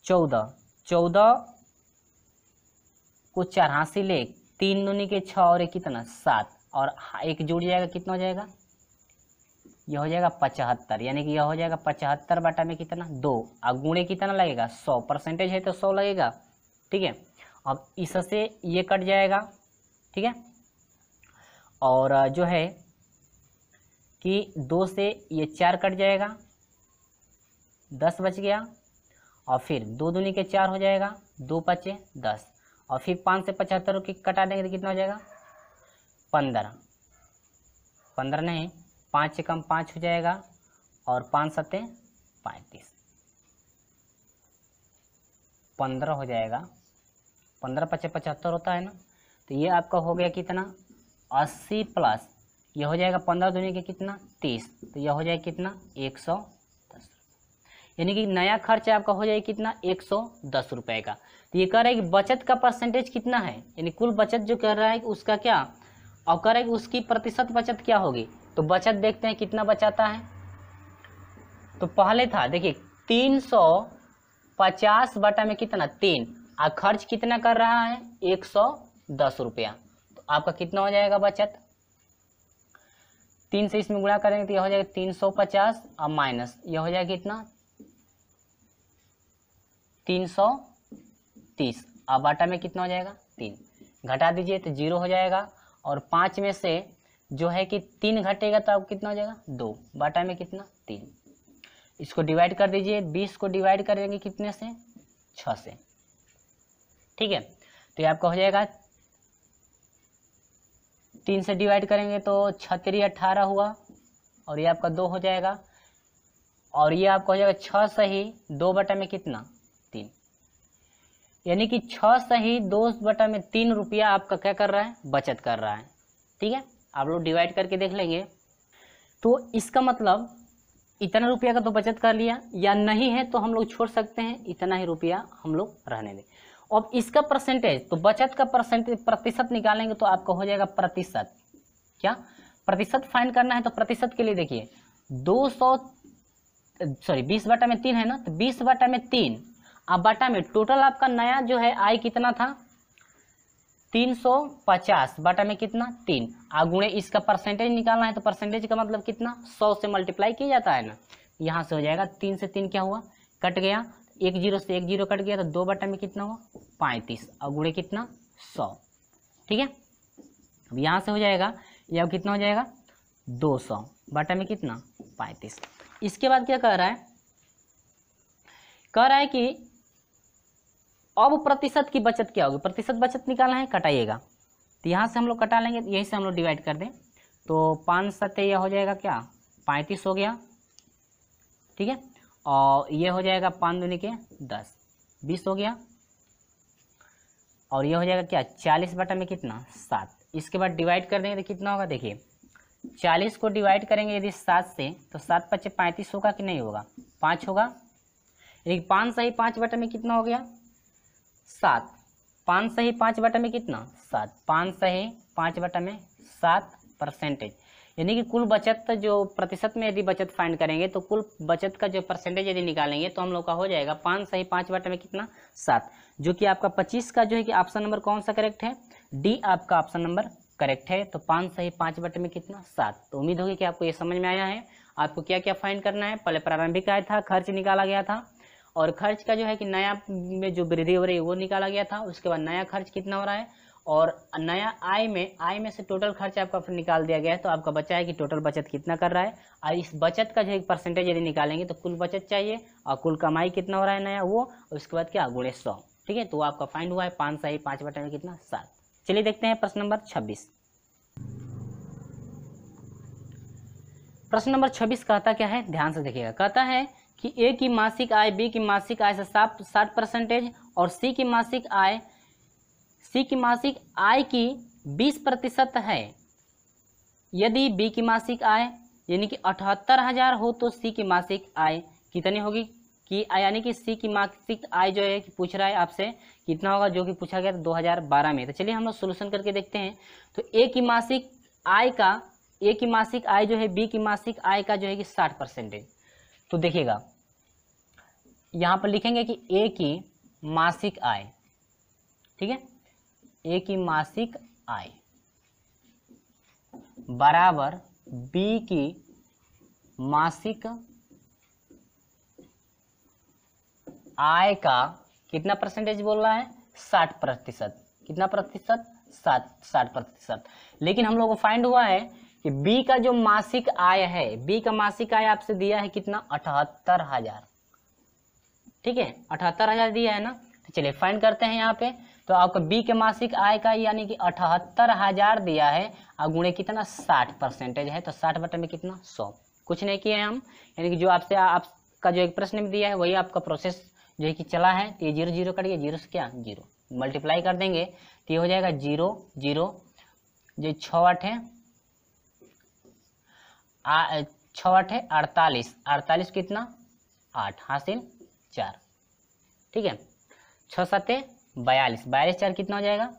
Speaker 1: चौदह चौदह को चौरासी ले तीन दूनी के छ और कितना सात और हाँ, एक जुड़ जाएगा कितना हो जाएगा यह हो जाएगा पचहत्तर यानी कि यह हो जाएगा पचहत्तर बटा में कितना दो और गुणे कितना लगेगा सौ परसेंटेज है तो सौ लगेगा ठीक है अब इससे ये कट जाएगा ठीक है और जो है कि दो से ये चार कट जाएगा दस बच गया और फिर दो दूनी के चार हो जाएगा दो पचे दस और फिर पाँच से पचहत्तर की कटा देंगे तो कितना हो जाएगा पंद्रह पंद्रह नहीं पाँच से कम पाँच हो जाएगा और पाँच सते पैंतीस पंद्रह हो जाएगा पंद्रह पचे पचहत्तर होता है ना तो ये आपका हो गया कितना अस्सी प्लस यह हो जाएगा पंद्रह दुनिया के कितना तीस तो यह हो जाएगा कितना एक सौ दस यानी कि नया खर्च आपका हो जाएगा कितना एक सौ दस रुपये का तो ये कह रहा है कि बचत का परसेंटेज कितना है यानी कुल बचत जो कर रहा है उसका क्या और करेंगे उसकी प्रतिशत बचत क्या होगी तो बचत देखते हैं कितना बचाता है तो पहले था देखिए तीन सौ पचास बटा में कितना तीन और खर्च कितना कर रहा है एक सौ दस रुपया तो आपका कितना हो जाएगा बचत तीन से इसमें गुणा करेंगे तो यह हो जाएगा तीन सौ पचास और माइनस यह हो जाएगा कितना तीन सौ तीस और बाटा में कितना हो जाएगा तीन घटा दीजिए तो जीरो हो जाएगा और पाँच में से जो है कि तीन घटेगा तो आप कितना हो जाएगा दो बाटा में कितना तीन इसको डिवाइड कर दीजिए बीस को डिवाइड करेंगे कितने से छ से ठीक है तो ये आपका हो जाएगा तीन से डिवाइड करेंगे तो छतरी अट्ठारह हुआ और ये आपका दो हो जाएगा और ये आपका हो जाएगा छः ही दो बटा में कितना तीन यानी कि छः से ही दो बटा में तीन रुपया आपका क्या कर रहा है बचत कर रहा है ठीक है आप लोग डिवाइड करके देख लेंगे तो इसका मतलब इतना रुपया का तो बचत कर लिया या नहीं है तो हम लोग छोड़ सकते हैं इतना ही रुपया हम लोग रहने दें अब इसका परसेंटेज तो बचत का परसेंटेज प्रतिशत निकालेंगे तो आपका हो जाएगा प्रतिशत क्या प्रतिशत फाइन करना है तो प्रतिशत के लिए देखिए दो सौ सॉरी बीस बटा में तीन है ना तो बीस बटा में तीन अब बटा में टोटल आपका नया जो है आय कितना था 350 बटा में कितना तीन आगुणे इसका परसेंटेज निकालना है तो परसेंटेज का मतलब कितना 100 से मल्टीप्लाई किया जाता है ना यहाँ से हो जाएगा तीन से तीन क्या हुआ कट गया एक जीरो से एक जीरो कट गया तो दो बटा में कितना हुआ पैंतीस अगुणे कितना सौ ठीक है अब यहाँ से हो जाएगा यह कितना हो जाएगा दो सौ बटा में कितना पैंतीस इसके बाद क्या कह रहा है कह रहा है कि अब प्रतिशत की बचत क्या होगी प्रतिशत बचत निकालना है कटाइएगा तो यहाँ से हम लोग कटा लेंगे यहीं से हम लोग डिवाइड कर दें तो पाँच सत्य यह हो जाएगा क्या पैंतीस हो गया ठीक है और ये हो जाएगा पाँच दूनी के दस बीस हो गया और ये हो जाएगा क्या चालीस बटा में कितना सात इसके बाद डिवाइड कर देंगे तो कितना होगा देखिए चालीस को डिवाइड करेंगे यदि सात से तो सात पच्चीस पैंतीस होगा कि नहीं होगा पाँच होगा यदि पाँच सही पाँच बटा में कितना हो गया सात पाँच सही पाँच बटा में कितना सात पाँच सही पाँच बटा में सात परसेंटेज यानी कि कुल बचत जो प्रतिशत में यदि बचत फाइंड करेंगे तो कुल बचत का जो परसेंटेज यदि निकालेंगे तो हम लोग का हो जाएगा पाँच सही पाँच बटा में कितना सात जो कि आपका पच्चीस का जो है कि ऑप्शन नंबर कौन सा करेक्ट है डी आपका ऑप्शन नंबर करेक्ट है तो पाँच सही पाँच बटे में कितना सात तो उम्मीद होगी कि आपको ये समझ में आया है आपको क्या क्या फाइंड करना है पहले प्रारंभिक आया था खर्च निकाला गया था और खर्च का जो है कि नया में जो वृद्धि हो रही है वो निकाला गया था उसके बाद नया खर्च कितना हो रहा है और नया आय में आय में से टोटल खर्च आपका फिर निकाल दिया गया है तो आपका बचा है कि टोटल बचत कितना कर रहा है और इस बचत का जो एक परसेंटेज यदि निकालेंगे तो कुल बचत चाहिए और कुल कमाई कितना हो रहा है नया वो उसके बाद क्या गुड़े सौ ठीक है तो आपका फाइंड हुआ है पाँच सही पाँच बटन में कितना सात चलिए देखते हैं प्रश्न नंबर छब्बीस प्रश्न नंबर छब्बीस कहता क्या है ध्यान से देखिएगा कहता है कि ए की मासिक आय बी की मासिक आय से सात साठ परसेंटेज और सी की मासिक आय सी की मासिक आय की बीस प्रतिशत है यदि बी की मासिक आय यानी कि अठहत्तर हजार हो तो सी की मासिक आय कितनी होगी कि यानी कि सी की मासिक आय जो है कि पूछ रहा है आपसे कितना होगा जो कि पूछा गया था 2012 में तो चलिए हम लोग सोल्यूशन करके देखते हैं तो ए की मासिक आय का ए की मासिक आय जो है बी की मासिक आय का जो है कि साठ परसेंटेज तो देखिएगा यहाँ पर लिखेंगे कि ए की मासिक आय ठीक है ए की मासिक आय बराबर बी की मासिक आय का कितना परसेंटेज बोल रहा है साठ प्रतिशत कितना प्रतिशत सात साठ प्रतिशत लेकिन हम लोग को फाइंड हुआ है कि बी का जो मासिक आय है बी का मासिक आय आपसे दिया है कितना अठहत्तर हजार ठीक है अठहत्तर हज़ार दिया है ना तो चलिए फाइन करते हैं यहाँ पे तो आपको बी के मासिक आय का यानी कि अठहत्तर हज़ार दिया है और गुणे कितना साठ परसेंटेज है तो साठ बटे में कितना सौ कुछ नहीं किए हम यानी कि जो आपसे आपका जो एक प्रश्न दिया है वही आपका प्रोसेस जो है कि चला है तो ये जीरो जीरो करिए जीरो से क्या जीरो मल्टीप्लाई कर देंगे तो ये हो जाएगा जीरो जीरो जो छः आठ है छः आठ है अड़तालीस अड़तालीस कितना आठ हासिल चार ठीक है छः सत्ते बयालीस बयालीस चार कितना हो जाएगा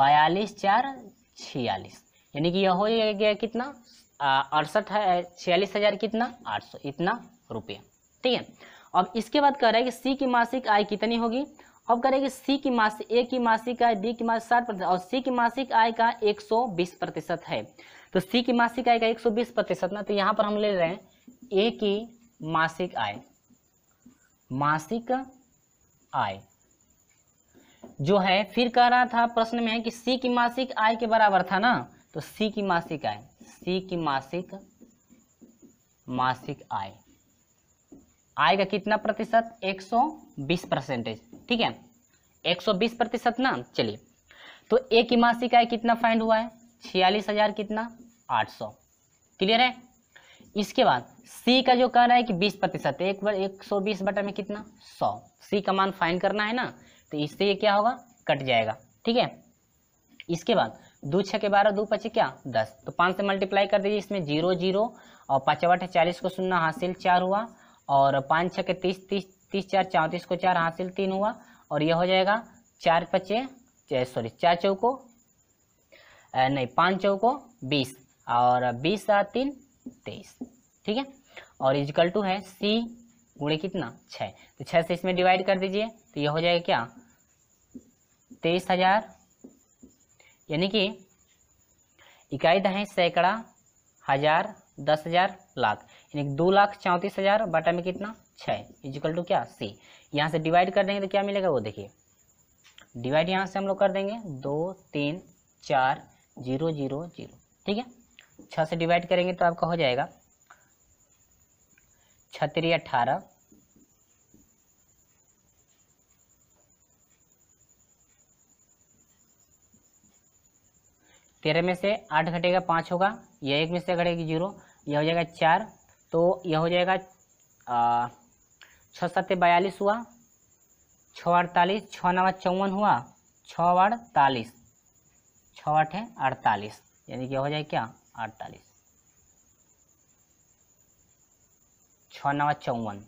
Speaker 1: बयालीस चार छियालीस यानी कि यह हो गया कितना अड़सठ है छियालीस हज़ार कितना आठ सौ इतना रुपये ठीक है अब इसके बाद कह रहा है कि सी की मासिक आय कितनी होगी अब कि सी की मासिक ए की मासिक आय बी की मासिक साठ प्रतिशत और सी की मासिक आय का एक सौ बीस प्रतिशत है तो सी की मासिक आय का एक सौ बीस प्रतिशत ना तो यहाँ पर हम ले रहे हैं ए की मासिक आय मासिक आय जो है फिर कह रहा था प्रश्न में है कि सी की मासिक आय के बराबर था ना तो सी की मासिक आय सी की मासिक मासिक आय आय का कितना प्रतिशत 120 परसेंटेज ठीक है 120 प्रतिशत ना चलिए तो ए की मासिक आय कितना फाइंड हुआ है छियालीस हजार कितना 800 क्लियर है इसके बाद सी का जो कह रहा है कि बीस प्रतिशत एक बार एक सौ बीस बटा में कितना सौ सी का मान फाइन करना है ना तो इससे ये क्या होगा कट जाएगा ठीक है इसके बाद दो छः के बारह दो पचे क्या दस तो पाँच से मल्टीप्लाई कर दीजिए इसमें जीरो जीरो और पाँचवा अठे चालीस को सुनना हासिल चार हुआ और पाँच छः के तीस तीस तीस चार चौंतीस को चार हासिल तीन हुआ और यह हो जाएगा चार पचे सॉरी चार चौको नहीं पाँच चौको बीस और बीस सात तीन तेईस ठीक है और इजकल टू है सी गुणे कितना छः तो छः से इसमें डिवाइड कर दीजिए तो ये हो जाएगा क्या तेईस हजार यानी कि इकाई दहें सैकड़ा हजार दस हजार लाख यानी दो लाख चौंतीस हजार बटा में कितना छः इजिकल टू क्या सी यहाँ से डिवाइड कर देंगे तो क्या मिलेगा वो देखिए डिवाइड यहाँ से हम लोग कर देंगे दो तीन चार जीरो जीरो जीरो ठीक है छः से डिवाइड करेंगे तो आपका हो जाएगा छतरी अट्ठारह तेरह में से आठ घटेगा पाँच होगा यह एक में से घटेगी जीरो यह हो जाएगा चार तो यह हो जाएगा छः सत्ते बयालीस हुआ छः अड़तालीस छः नवा चौवन हुआ छः अड़तालीस छः आठ अड़तालीस यानी कि हो जाए क्या अड़तालीस छ नवा चौवन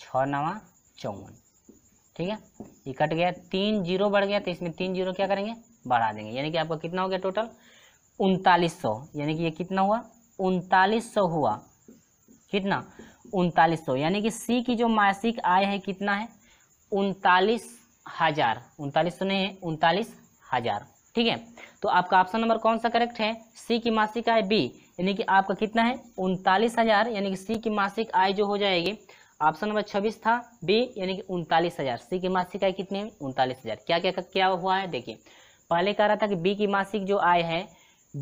Speaker 1: छ नवा चौवन ठीक है ये कट गया तीन जीरो बढ़ गया तो इसमें तीन जीरो क्या करेंगे बढ़ा देंगे यानी कि आपका कितना हो गया टोटल उनतालीस सौ यानी कि ये कितना हुआ उनतालीस सौ हुआ कितना उनतालीस सौ यानी कि सी की जो मासिक आय है कितना है उनतालीस हजार उनतालीस सौ नहीं है उनतालीस हजार ठीक है तो आपका ऑप्शन नंबर कौन सा करेक्ट है सी की मासिक आय बी यानी कि आपका कितना है उनतालीस हज़ार यानी कि सी की मासिक आय जो हो जाएगी ऑप्शन नंबर छब्बीस था बी यानी कि उनतालीस हज़ार सी की मासिक आय कितनी है उनतालीस हज़ार क्या क्या क्या हुआ है देखिए पहले कह रहा था कि बी की मासिक जो आय है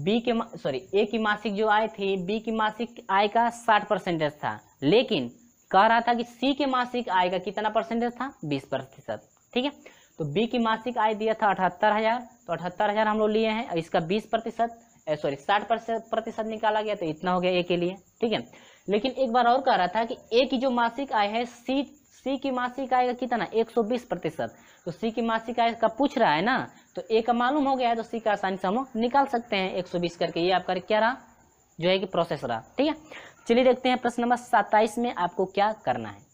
Speaker 1: बी के सॉरी ए की मासिक जो आय थी बी की मासिक आय का साठ परसेंटेज था लेकिन कह रहा था कि सी के मासिक आय का कितना परसेंटेज था बीस प्रतिशत ठीक है तो बी की मासिक आय दिया था अठहत्तर हज़ार तो अठहत्तर हज़ार हम लोग लिए हैं इसका बीस प्रतिशत सॉरी साठ प्रतिशत निकाला गया तो इतना हो गया ए के लिए ठीक है लेकिन एक बार और कह रहा था कि ए की जो मासिक आय है सी सी की मासिक आय का कितना बीस प्रतिशत तो सी की मासिक आय का पूछ रहा है ना तो ए का मालूम हो गया है तो सी का आसानी से हम लोग निकाल सकते हैं बीस करके ये आपका क्या रहा जो है कि प्रोसेस रहा ठीक है चलिए देखते हैं प्रश्न नंबर सत्ताईस में आपको क्या करना है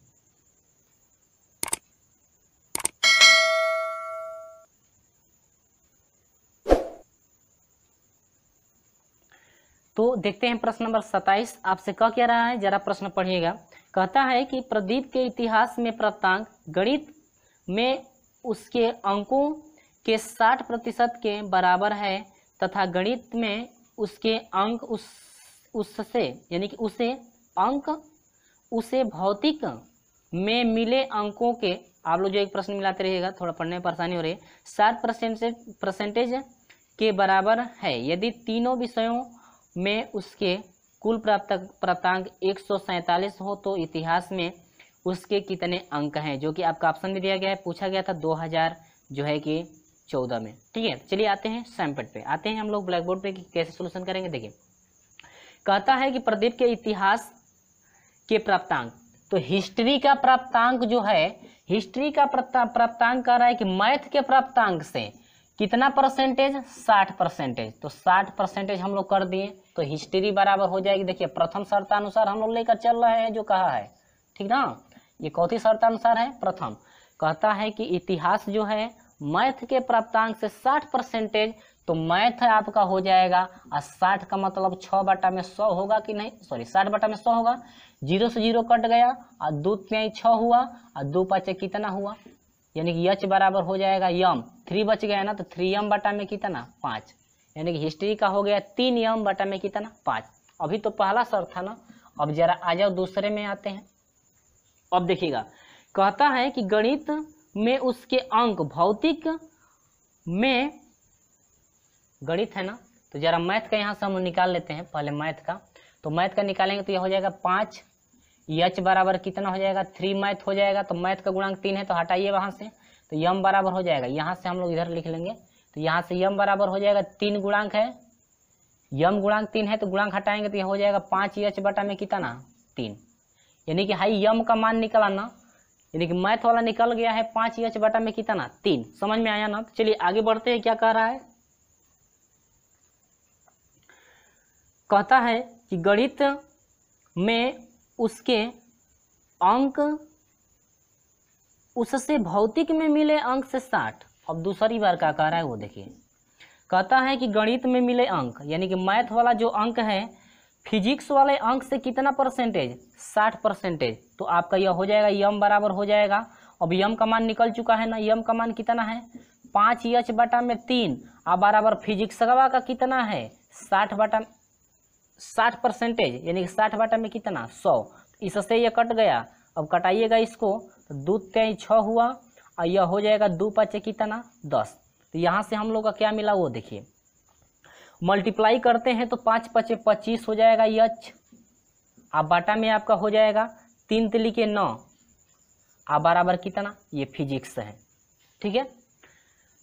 Speaker 1: तो देखते हैं प्रश्न नंबर सत्ताईस आपसे कह क्या रहा है जरा प्रश्न पढ़िएगा कहता है कि प्रदीप के इतिहास में प्राप्तांक गणित में उसके अंकों के 60 प्रतिशत के बराबर है तथा गणित में उसके अंक उस उससे यानी कि उसे अंक उसे भौतिक में मिले अंकों के आप लोग जो एक प्रश्न मिलाते रहेगा थोड़ा पढ़ने में परेशानी हो रही है साठ परसेंट से परसेंटेज के बराबर है यदि तीनों विषयों में उसके कुल प्राप्त प्राप्तांक एक हो तो इतिहास में उसके कितने अंक हैं जो कि आपका ऑप्शन में दिया गया है पूछा गया था 2000 जो है कि 14 में ठीक है चलिए आते हैं सैम्पट पे आते हैं हम लोग ब्लैक बोर्ड पे कि कैसे सोल्यूशन करेंगे देखिए कहता है कि प्रदीप के इतिहास के प्राप्तांक तो हिस्ट्री का प्राप्तांक जो है हिस्ट्री का प्राप्तांक कह रहा है कि मैथ के प्राप्तांक से कितना परसेंटेज साठ परसेंटेज तो साठ परसेंटेज हम लोग कर दिए तो हिस्ट्री बराबर हो जाएगी देखिए प्रथम शर्तानुसार हम लोग लेकर चल रहे हैं जो कहा है ठीक ना ये कौथी शर्तानुसार है प्रथम कहता है कि इतिहास जो है मैथ के प्राप्तांक से साठ परसेंटेज तो मैथ आपका हो जाएगा और साठ का मतलब छः बटा में सौ होगा कि नहीं सॉरी साठ बटा में सौ होगा जीरो से जीरो कट गया और दो त्याई छ हुआ और दो पाँच कितना हुआ यानी कि यच बराबर हो जाएगा यम थ्री बच गया ना तो थ्री यम बटा में कितना पाँच यानी कि हिस्ट्री का हो गया तीन यम बटा में कितना पाँच अभी तो पहला सर था ना अब जरा आ जाओ दूसरे में आते हैं अब देखिएगा कहता है कि गणित में उसके अंक भौतिक में गणित है ना तो जरा मैथ का यहाँ से हम निकाल लेते हैं पहले मैथ का तो मैथ का निकालेंगे तो यह हो जाएगा पाँच यच बराबर कितना हो जाएगा थ्री मैथ हो जाएगा तो मैथ का गुणांक तीन है तो हटाइए वहां से तो यम बराबर हो जाएगा यहाँ से हम लोग इधर लिख लेंगे तो यहाँ से यम बराबर हो जाएगा तीन गुणांक है यम गुणांक तीन है तो गुणांक हटाएंगे तो यह हो जाएगा पांच यच बटा में कितना तीन यानी कि हाई यम का मान निकला ना यानी कि मैथ वाला निकल गया है पांच यच बटा में कितना तीन समझ में आया ना तो चलिए आगे बढ़ते हैं क्या कह रहा है कहता है कि गणित में उसके अंक उससे भौतिक में मिले अंक से साठ अब दूसरी बार क्या कह रहा है वो देखिए कहता है कि गणित में मिले अंक यानी कि मैथ वाला जो अंक है फिजिक्स वाले अंक से कितना परसेंटेज साठ परसेंटेज तो आपका यह हो जाएगा यम बराबर हो जाएगा अब यम का मान निकल चुका है ना यम का मान कितना है पाँच यच बटा में तीन अब बराबर फिजिक्स का कितना है साठ बटा साठ परसेंटेज यानी कि साठ बाटा में कितना सौ तो इससे ये कट गया अब कटाइएगा इसको तो दो तेई छः हुआ और यह हो जाएगा दो पाँच कितना दस तो यहाँ से हम लोग का क्या मिला वो देखिए मल्टीप्लाई करते हैं तो पाँच पचे पच्चीस हो जाएगा यच आप बाटा में आपका हो जाएगा तीन तिली के नौ आ बराबर कितना ये फिजिक्स है ठीक है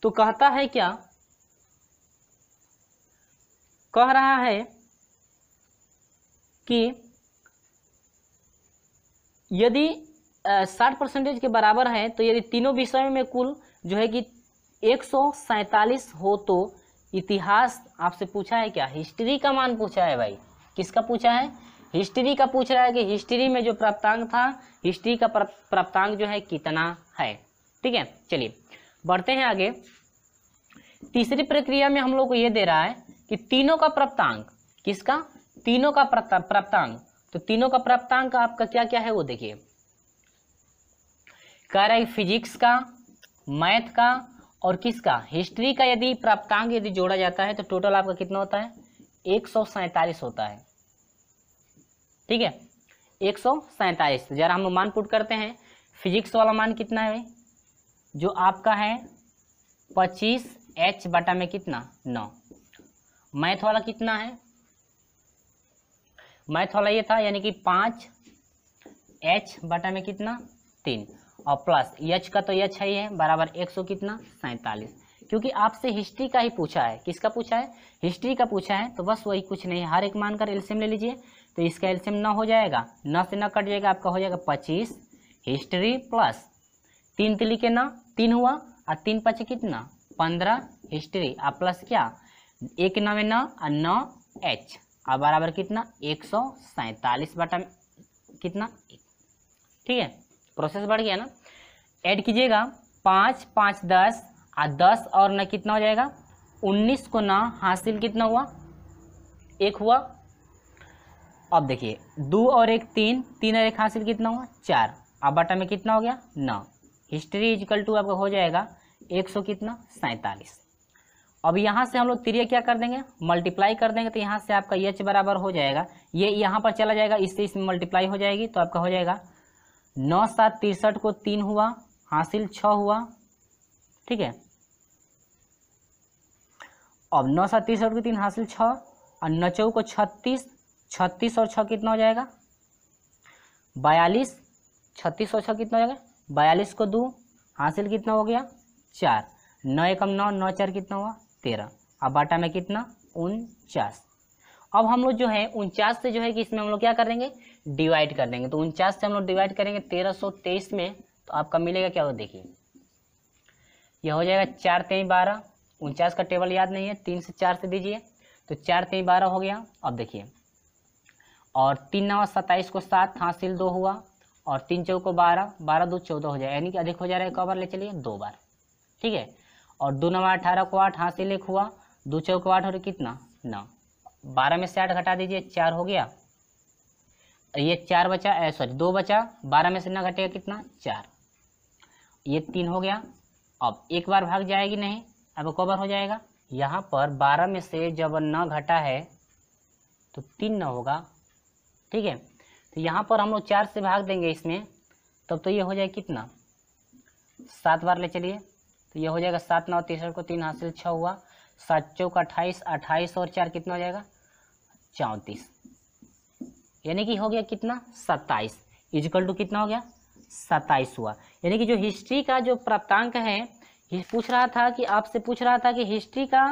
Speaker 1: तो कहता है क्या कह रहा है कि यदि साठ परसेंटेज के बराबर है तो यदि तीनों विषयों में कुल जो है कि एक हो तो इतिहास आपसे पूछा है क्या हिस्ट्री का मान पूछा है भाई किसका पूछा है हिस्ट्री का पूछ रहा है कि हिस्ट्री में जो प्राप्तांक था हिस्ट्री का प्राप्तांक जो है कितना है ठीक है चलिए बढ़ते हैं आगे तीसरी प्रक्रिया में हम लोग को ये दे रहा है कि तीनों का प्राप्तांक किसका तीनों का प्राप्तांक तो तीनों का प्राप्तांक आपका क्या क्या है वो देखिए कह रहा है फिजिक्स का मैथ का और किसका हिस्ट्री का यदि प्राप्तांक यदि जोड़ा जाता है तो टोटल आपका कितना होता है एक होता है ठीक है एक तो जरा हम मान पुट करते हैं फिजिक्स वाला मान कितना है जो आपका है पच्चीस एच बटा में कितना नौ मैथ वाला कितना है मैथ वाला ये था यानी कि पाँच एच बटा में कितना तीन और प्लस एच का तो एच है ही है बराबर एक सौ कितना सैंतालीस क्योंकि आपसे हिस्ट्री का ही पूछा है किसका पूछा है हिस्ट्री का पूछा है तो बस वही कुछ नहीं हर एक मानकर एल्सियम ले लीजिए तो इसका एल्सियम न हो जाएगा न से न कट जाएगा आपका हो जाएगा पच्चीस हिस्ट्री प्लस तीन तिली के न तीन हुआ और तीन पच कितना पंद्रह हिस्ट्री और प्लस क्या एक नौ में नौ और नौ एच अब बराबर कितना एक सौ सैंतालीस बटा कितना ठीक है प्रोसेस बढ़ गया ना ऐड कीजिएगा पाँच पाँच दस आ दस और न कितना हो जाएगा उन्नीस को ना हासिल कितना हुआ एक हुआ अब देखिए दो और एक तीन तीन और एक हासिल कितना हुआ चार अब बटा में कितना हो गया नौ हिस्ट्री इजकल टू आपका हो जाएगा एक सौ कितना सैंतालीस अब यहाँ से हम लोग त्रिय क्या कर देंगे मल्टीप्लाई कर देंगे तो यहाँ से आपका एच बराबर हो जाएगा ये यहाँ पर चला जाएगा इससे इसमें मल्टीप्लाई हो जाएगी तो आपका हो जाएगा नौ सात तिरसठ को तीन हुआ हासिल छ हुआ ठीक है अब नौ सात तिरसठ को तीन हासिल छ और नचौ को छत्तीस छत्तीस और छ कितना हो जाएगा बयालीस छत्तीस और छ कितना हो जाएगा बयालीस को दो हासिल कितना हो गया चार नौ एकम नौ नौ चार कितना हुआ तेरह अब बाटा में कितना उनचास अब हम लोग जो है उनचास से जो है कि इसमें हम लोग क्या करेंगे डिवाइड कर देंगे तो उनचास से हम लोग डिवाइड करेंगे तेरह सौ तेईस में तो आपका मिलेगा क्या वो देखिए यह हो जाएगा चार तेई बारह उनचास का टेबल याद नहीं है तीन से चार से दीजिए तो चार तेई बारह हो गया अब देखिए और तीन नौ सत्ताईस को सात हासिल दो हुआ और तीन चौ को बारह बारह दो चौदह हो जाए यानी कि अधिक हो जा रहा है कवर ले चलिए दो बार ठीक है और दो नंबर अठारह को आठ हाथ से लेख हुआ दो चौक आठ और कितना नौ बारह में से आठ घटा दीजिए चार हो गया ये चार बचा सॉरी दो बचा बारह में से ना घटेगा कितना चार ये तीन हो गया अब एक बार भाग जाएगी नहीं अब कवर हो जाएगा यहाँ पर बारह में से जब न घटा है तो तीन न होगा ठीक है तो यहाँ पर हम लोग चार से भाग देंगे इसमें तब तो ये हो जाए कितना सात बार ले चलिए तो यह हो जाएगा सात नौ तिरसठ को तीन हासिल छः हुआ सात चौक अट्ठाईस अट्ठाईस और चार कितना हो जाएगा चौंतीस यानी कि हो गया कितना सत्ताईस इजकल टू कितना हो गया सत्ताईस हुआ यानी कि जो हिस्ट्री का जो प्राप्तांक है पूछ रहा था कि आपसे पूछ रहा था कि हिस्ट्री का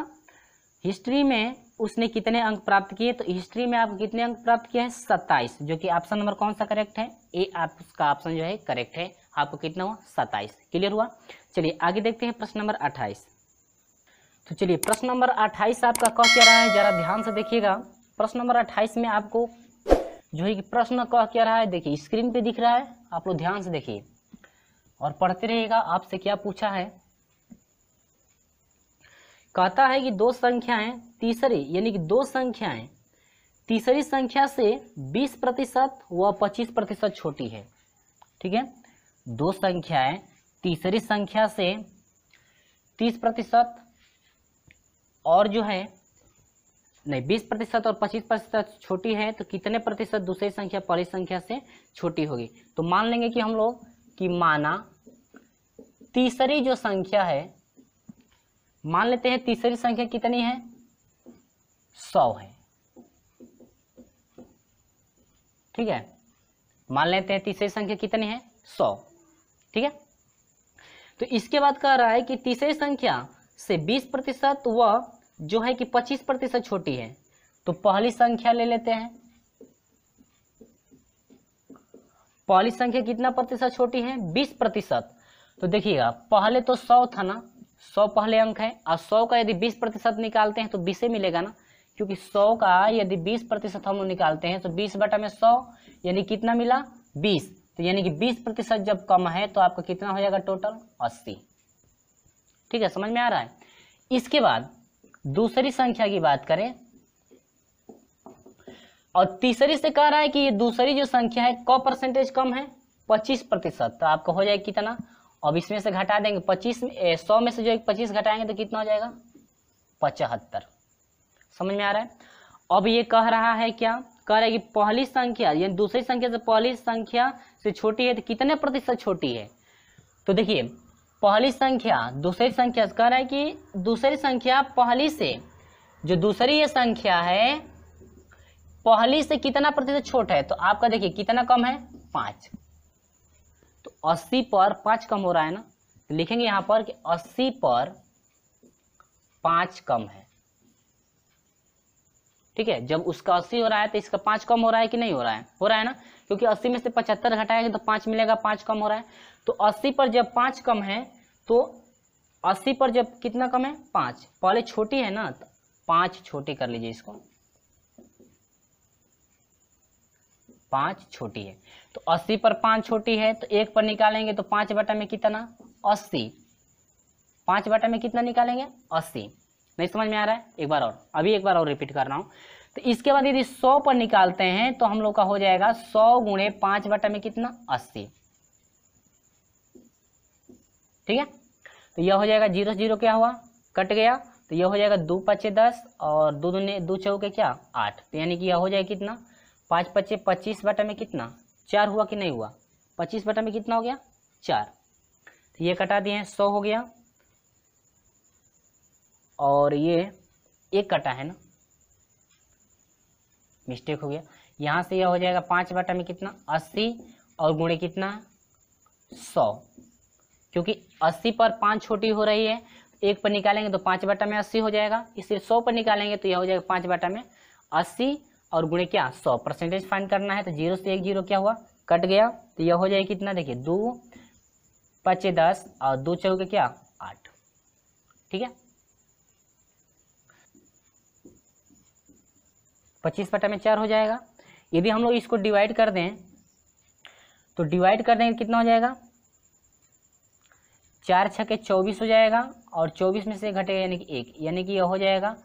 Speaker 1: हिस्ट्री में उसने कितने अंक प्राप्त किए तो हिस्ट्री में आप कितने अंक प्राप्त किए हैं सत्ताईस जो कि ऑप्शन नंबर कौन सा करेक्ट है ए आपका ऑप्शन जो है करेक्ट है आपको कितना हुआ सत्ताईस क्लियर हुआ चलिए आगे देखते हैं प्रश्न नंबर अट्ठाईस तो चलिए प्रश्न नंबर अट्ठाईस आपका कह क्या रहा है जरा ध्यान से देखिएगा प्रश्न नंबर अट्ठाईस में आपको जो है कि प्रश्न कह क्या रहा है देखिए स्क्रीन पे दिख रहा है आप लोग ध्यान से देखिए और पढ़ते रहिएगा आपसे क्या पूछा है कहता है कि दो संख्याएं तीसरी यानी कि दो संख्याएं तीसरी संख्या से 20 प्रतिशत व 25 प्रतिशत छोटी है ठीक है दो संख्याएं तीसरी संख्या से तीस प्रतिशत और जो है नहीं बीस प्रतिशत और पच्चीस प्रतिशत छोटी है तो कितने प्रतिशत दूसरी संख्या पहली संख्या से छोटी होगी तो मान लेंगे कि हम लोग कि माना तीसरी जो संख्या है मान लेते हैं तीसरी संख्या कितनी है सौ है ठीक है मान लेते हैं तीसरी संख्या कितनी है सौ ठीक है तो इसके बाद कह रहा है कि तीसरी संख्या से 20 प्रतिशत व जो है कि 25 प्रतिशत छोटी है तो पहली संख्या ले लेते हैं पहली संख्या कितना प्रतिशत छोटी है 20 प्रतिशत तो देखिएगा पहले तो 100 था ना 100 पहले अंक है और 100 का यदि 20 प्रतिशत निकालते हैं तो बीस मिलेगा ना क्योंकि 100 का यदि 20 प्रतिशत हम निकालते हैं तो 20 बटा में 100 यानी कितना मिला बीस तो यानी कि 20 प्रतिशत जब कम है तो आपका कितना हो जाएगा टोटल 80 ठीक है समझ में आ रहा है इसके बाद दूसरी संख्या की बात करें और तीसरी से कह रहा है कि ये दूसरी जो संख्या है क परसेंटेज कम है 25 प्रतिशत तो आपका हो जाएगा कितना अब इसमें से घटा देंगे 25 में सौ में से जो एक 25 घटाएंगे तो कितना हो जाएगा पचहत्तर समझ में आ रहा है अब ये कह रहा है क्या कह रहा है कि पहली संख्या यानी दूसरी संख्या से पहली संख्या से छोटी है तो कितने प्रतिशत छोटी है तो देखिए पहली संख्या दूसरी संख्या कह रहा है कि दूसरी संख्या पहली से जो दूसरी ये संख्या है पहली से कितना प्रतिशत छोटा है तो आपका देखिए कितना कम है पांच तो अस्सी पर पांच कम हो रहा है ना तो लिखेंगे यहां पर कि अस्सी पर पांच कम है ठीक है जब उसका अस्सी हो रहा है तो इसका पांच कम हो रहा है कि नहीं हो रहा है हो रहा है ना क्योंकि अस्सी में से पचहत्तर घटाएंगे तो पांच मिलेगा पांच कम हो रहा है तो अस्सी पर जब पांच कम है तो अस्सी पर जब कितना कम है पांच पहले छोटी है ना तो पांच छोटी कर लीजिए इसको पांच छोटी है तो अस्सी पर पांच छोटी है तो एक पर निकालेंगे तो पांच बटा में कितना अस्सी पांच बटा में कितना निकालेंगे अस्सी नहीं समझ में आ रहा है एक बार और अभी एक बार और रिपीट कर रहा हूँ तो इसके बाद यदि सौ पर निकालते हैं तो हम लोग का हो जाएगा सौ गुणे पांच बटा में कितना अस्सी ठीक है तो यह हो जाएगा जीरो जीरो क्या हुआ कट गया तो यह हो जाएगा दो पच्चे दस और दो दूने दो चौके क्या आठ तो यानी कि यह हो जाएगा कितना पाँच पच्चे पच्चीस बटा में कितना चार हुआ कि नहीं हुआ पच्चीस बटा में कितना हो गया चार तो ये कटा दिए सौ हो गया और ये एक कटा है ना मिस्टेक हो गया यहाँ से यह हो जाएगा पाँच बटा में कितना अस्सी और गुणे कितना सौ क्योंकि अस्सी पर पाँच छोटी हो रही है एक पर निकालेंगे तो पाँच बटा में अस्सी हो जाएगा इसलिए सौ पर निकालेंगे तो यह हो जाएगा पाँच बटा में अस्सी और गुणे क्या सौ परसेंटेज फाइन करना है तो जीरो से एक जीरो क्या हुआ कट गया तो यह हो जाएगा कितना देखिए दो पचे दस और दो चौके क्या आठ ठीक है पच्चीस बटा में चार हो जाएगा यदि हम लोग इसको डिवाइड कर दें तो डिवाइड कर देंगे कितना हो जाएगा चार छः के चौबीस हो जाएगा और चौबीस में से घटेगा यानी कि एक यानी कि यह हो जाएगा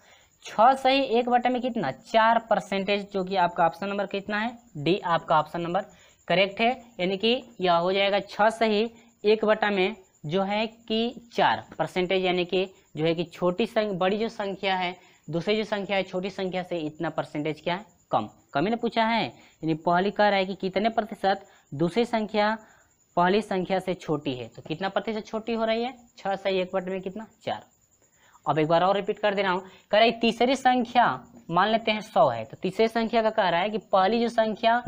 Speaker 1: छः सही एक बटा में कितना चार परसेंटेज जो कि आपका ऑप्शन नंबर कितना है डी आपका ऑप्शन नंबर करेक्ट है यानी कि यह हो जाएगा छः सही एक बटा में जो है कि चार परसेंटेज यानी कि जो है कि छोटी संख्या बड़ी जो संख्या है दूसरी जो संख्या है छोटी संख्या से इतना परसेंटेज क्या है कम कमी ने पूछा है यानी पहली कह रहा है कि कितने प्रतिशत दूसरी संख्या पहली संख्या से छोटी है तो कितना प्रतिशत छोटी हो रही है छह से एक बट में कितना चार अब एक बार और रिपीट कर दे रहा हूँ कह रहा है तीसरी संख्या मान लेते हैं सौ है तो तीसरी संख्या का कह रहा है कि पहली जो संख्या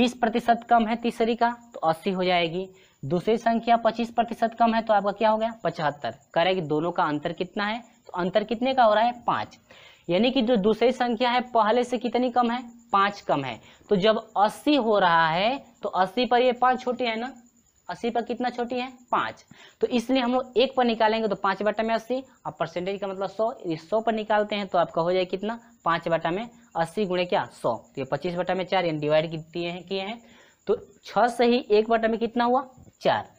Speaker 1: बीस प्रतिशत कम है तीसरी का तो अस्सी हो जाएगी दूसरी संख्या पच्चीस प्रतिशत कम है तो आपका क्या हो गया पचहत्तर कह रहा है कि दोनों का अंतर कितना है तो अंतर कितने का हो रहा है पाँच यानी कि जो दूसरी संख्या है पहले से कितनी कम है पाँच कम है तो जब अस्सी हो रहा है तो अस्सी पर ये पाँच छोटी है ना अस्सी पर कितना छोटी है पाँच तो इसलिए हम लोग एक पर निकालेंगे तो पाँच बटा में अस्सी और परसेंटेज का मतलब सौ यदि सौ पर निकालते हैं तो आपका हो जाए कितना पाँच बटा में अस्सी गुणे क्या सौ तो ये पच्चीस बटा में चार यानी डिवाइड किए हैं किए हैं तो छः से ही एक बटा में कितना हुआ चार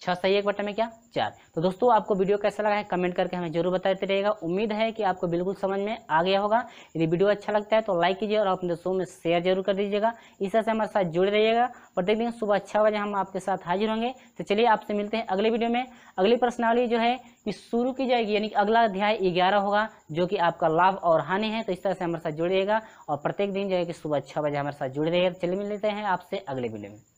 Speaker 1: छः सही एक बटन में क्या चार तो दोस्तों आपको वीडियो कैसा लगा है कमेंट करके हमें जरूर बताते रहेगा उम्मीद है कि आपको बिल्कुल समझ में आ गया होगा यदि वीडियो अच्छा लगता है तो लाइक कीजिए और अपने दोस्तों में शेयर जरूर कर दीजिएगा इस तरह से हमारे साथ जुड़े रहिएगा प्रत्येक दिन सुबह छः बजे हम आपके साथ हाजिर होंगे तो चलिए आपसे मिलते हैं अगले वीडियो में अगली प्रश्नावली जो है कि शुरू की जाएगी यानी कि अगला अध्याय ग्यारह होगा जो कि आपका लाभ और हानि है तो इस तरह से हमारे साथ जुड़िएगा और प्रत्येक दिन जो है कि सुबह छः बजे हमारे साथ जुड़े रहिएगा तो चलिए मिल लेते हैं आपसे अगले वीडियो में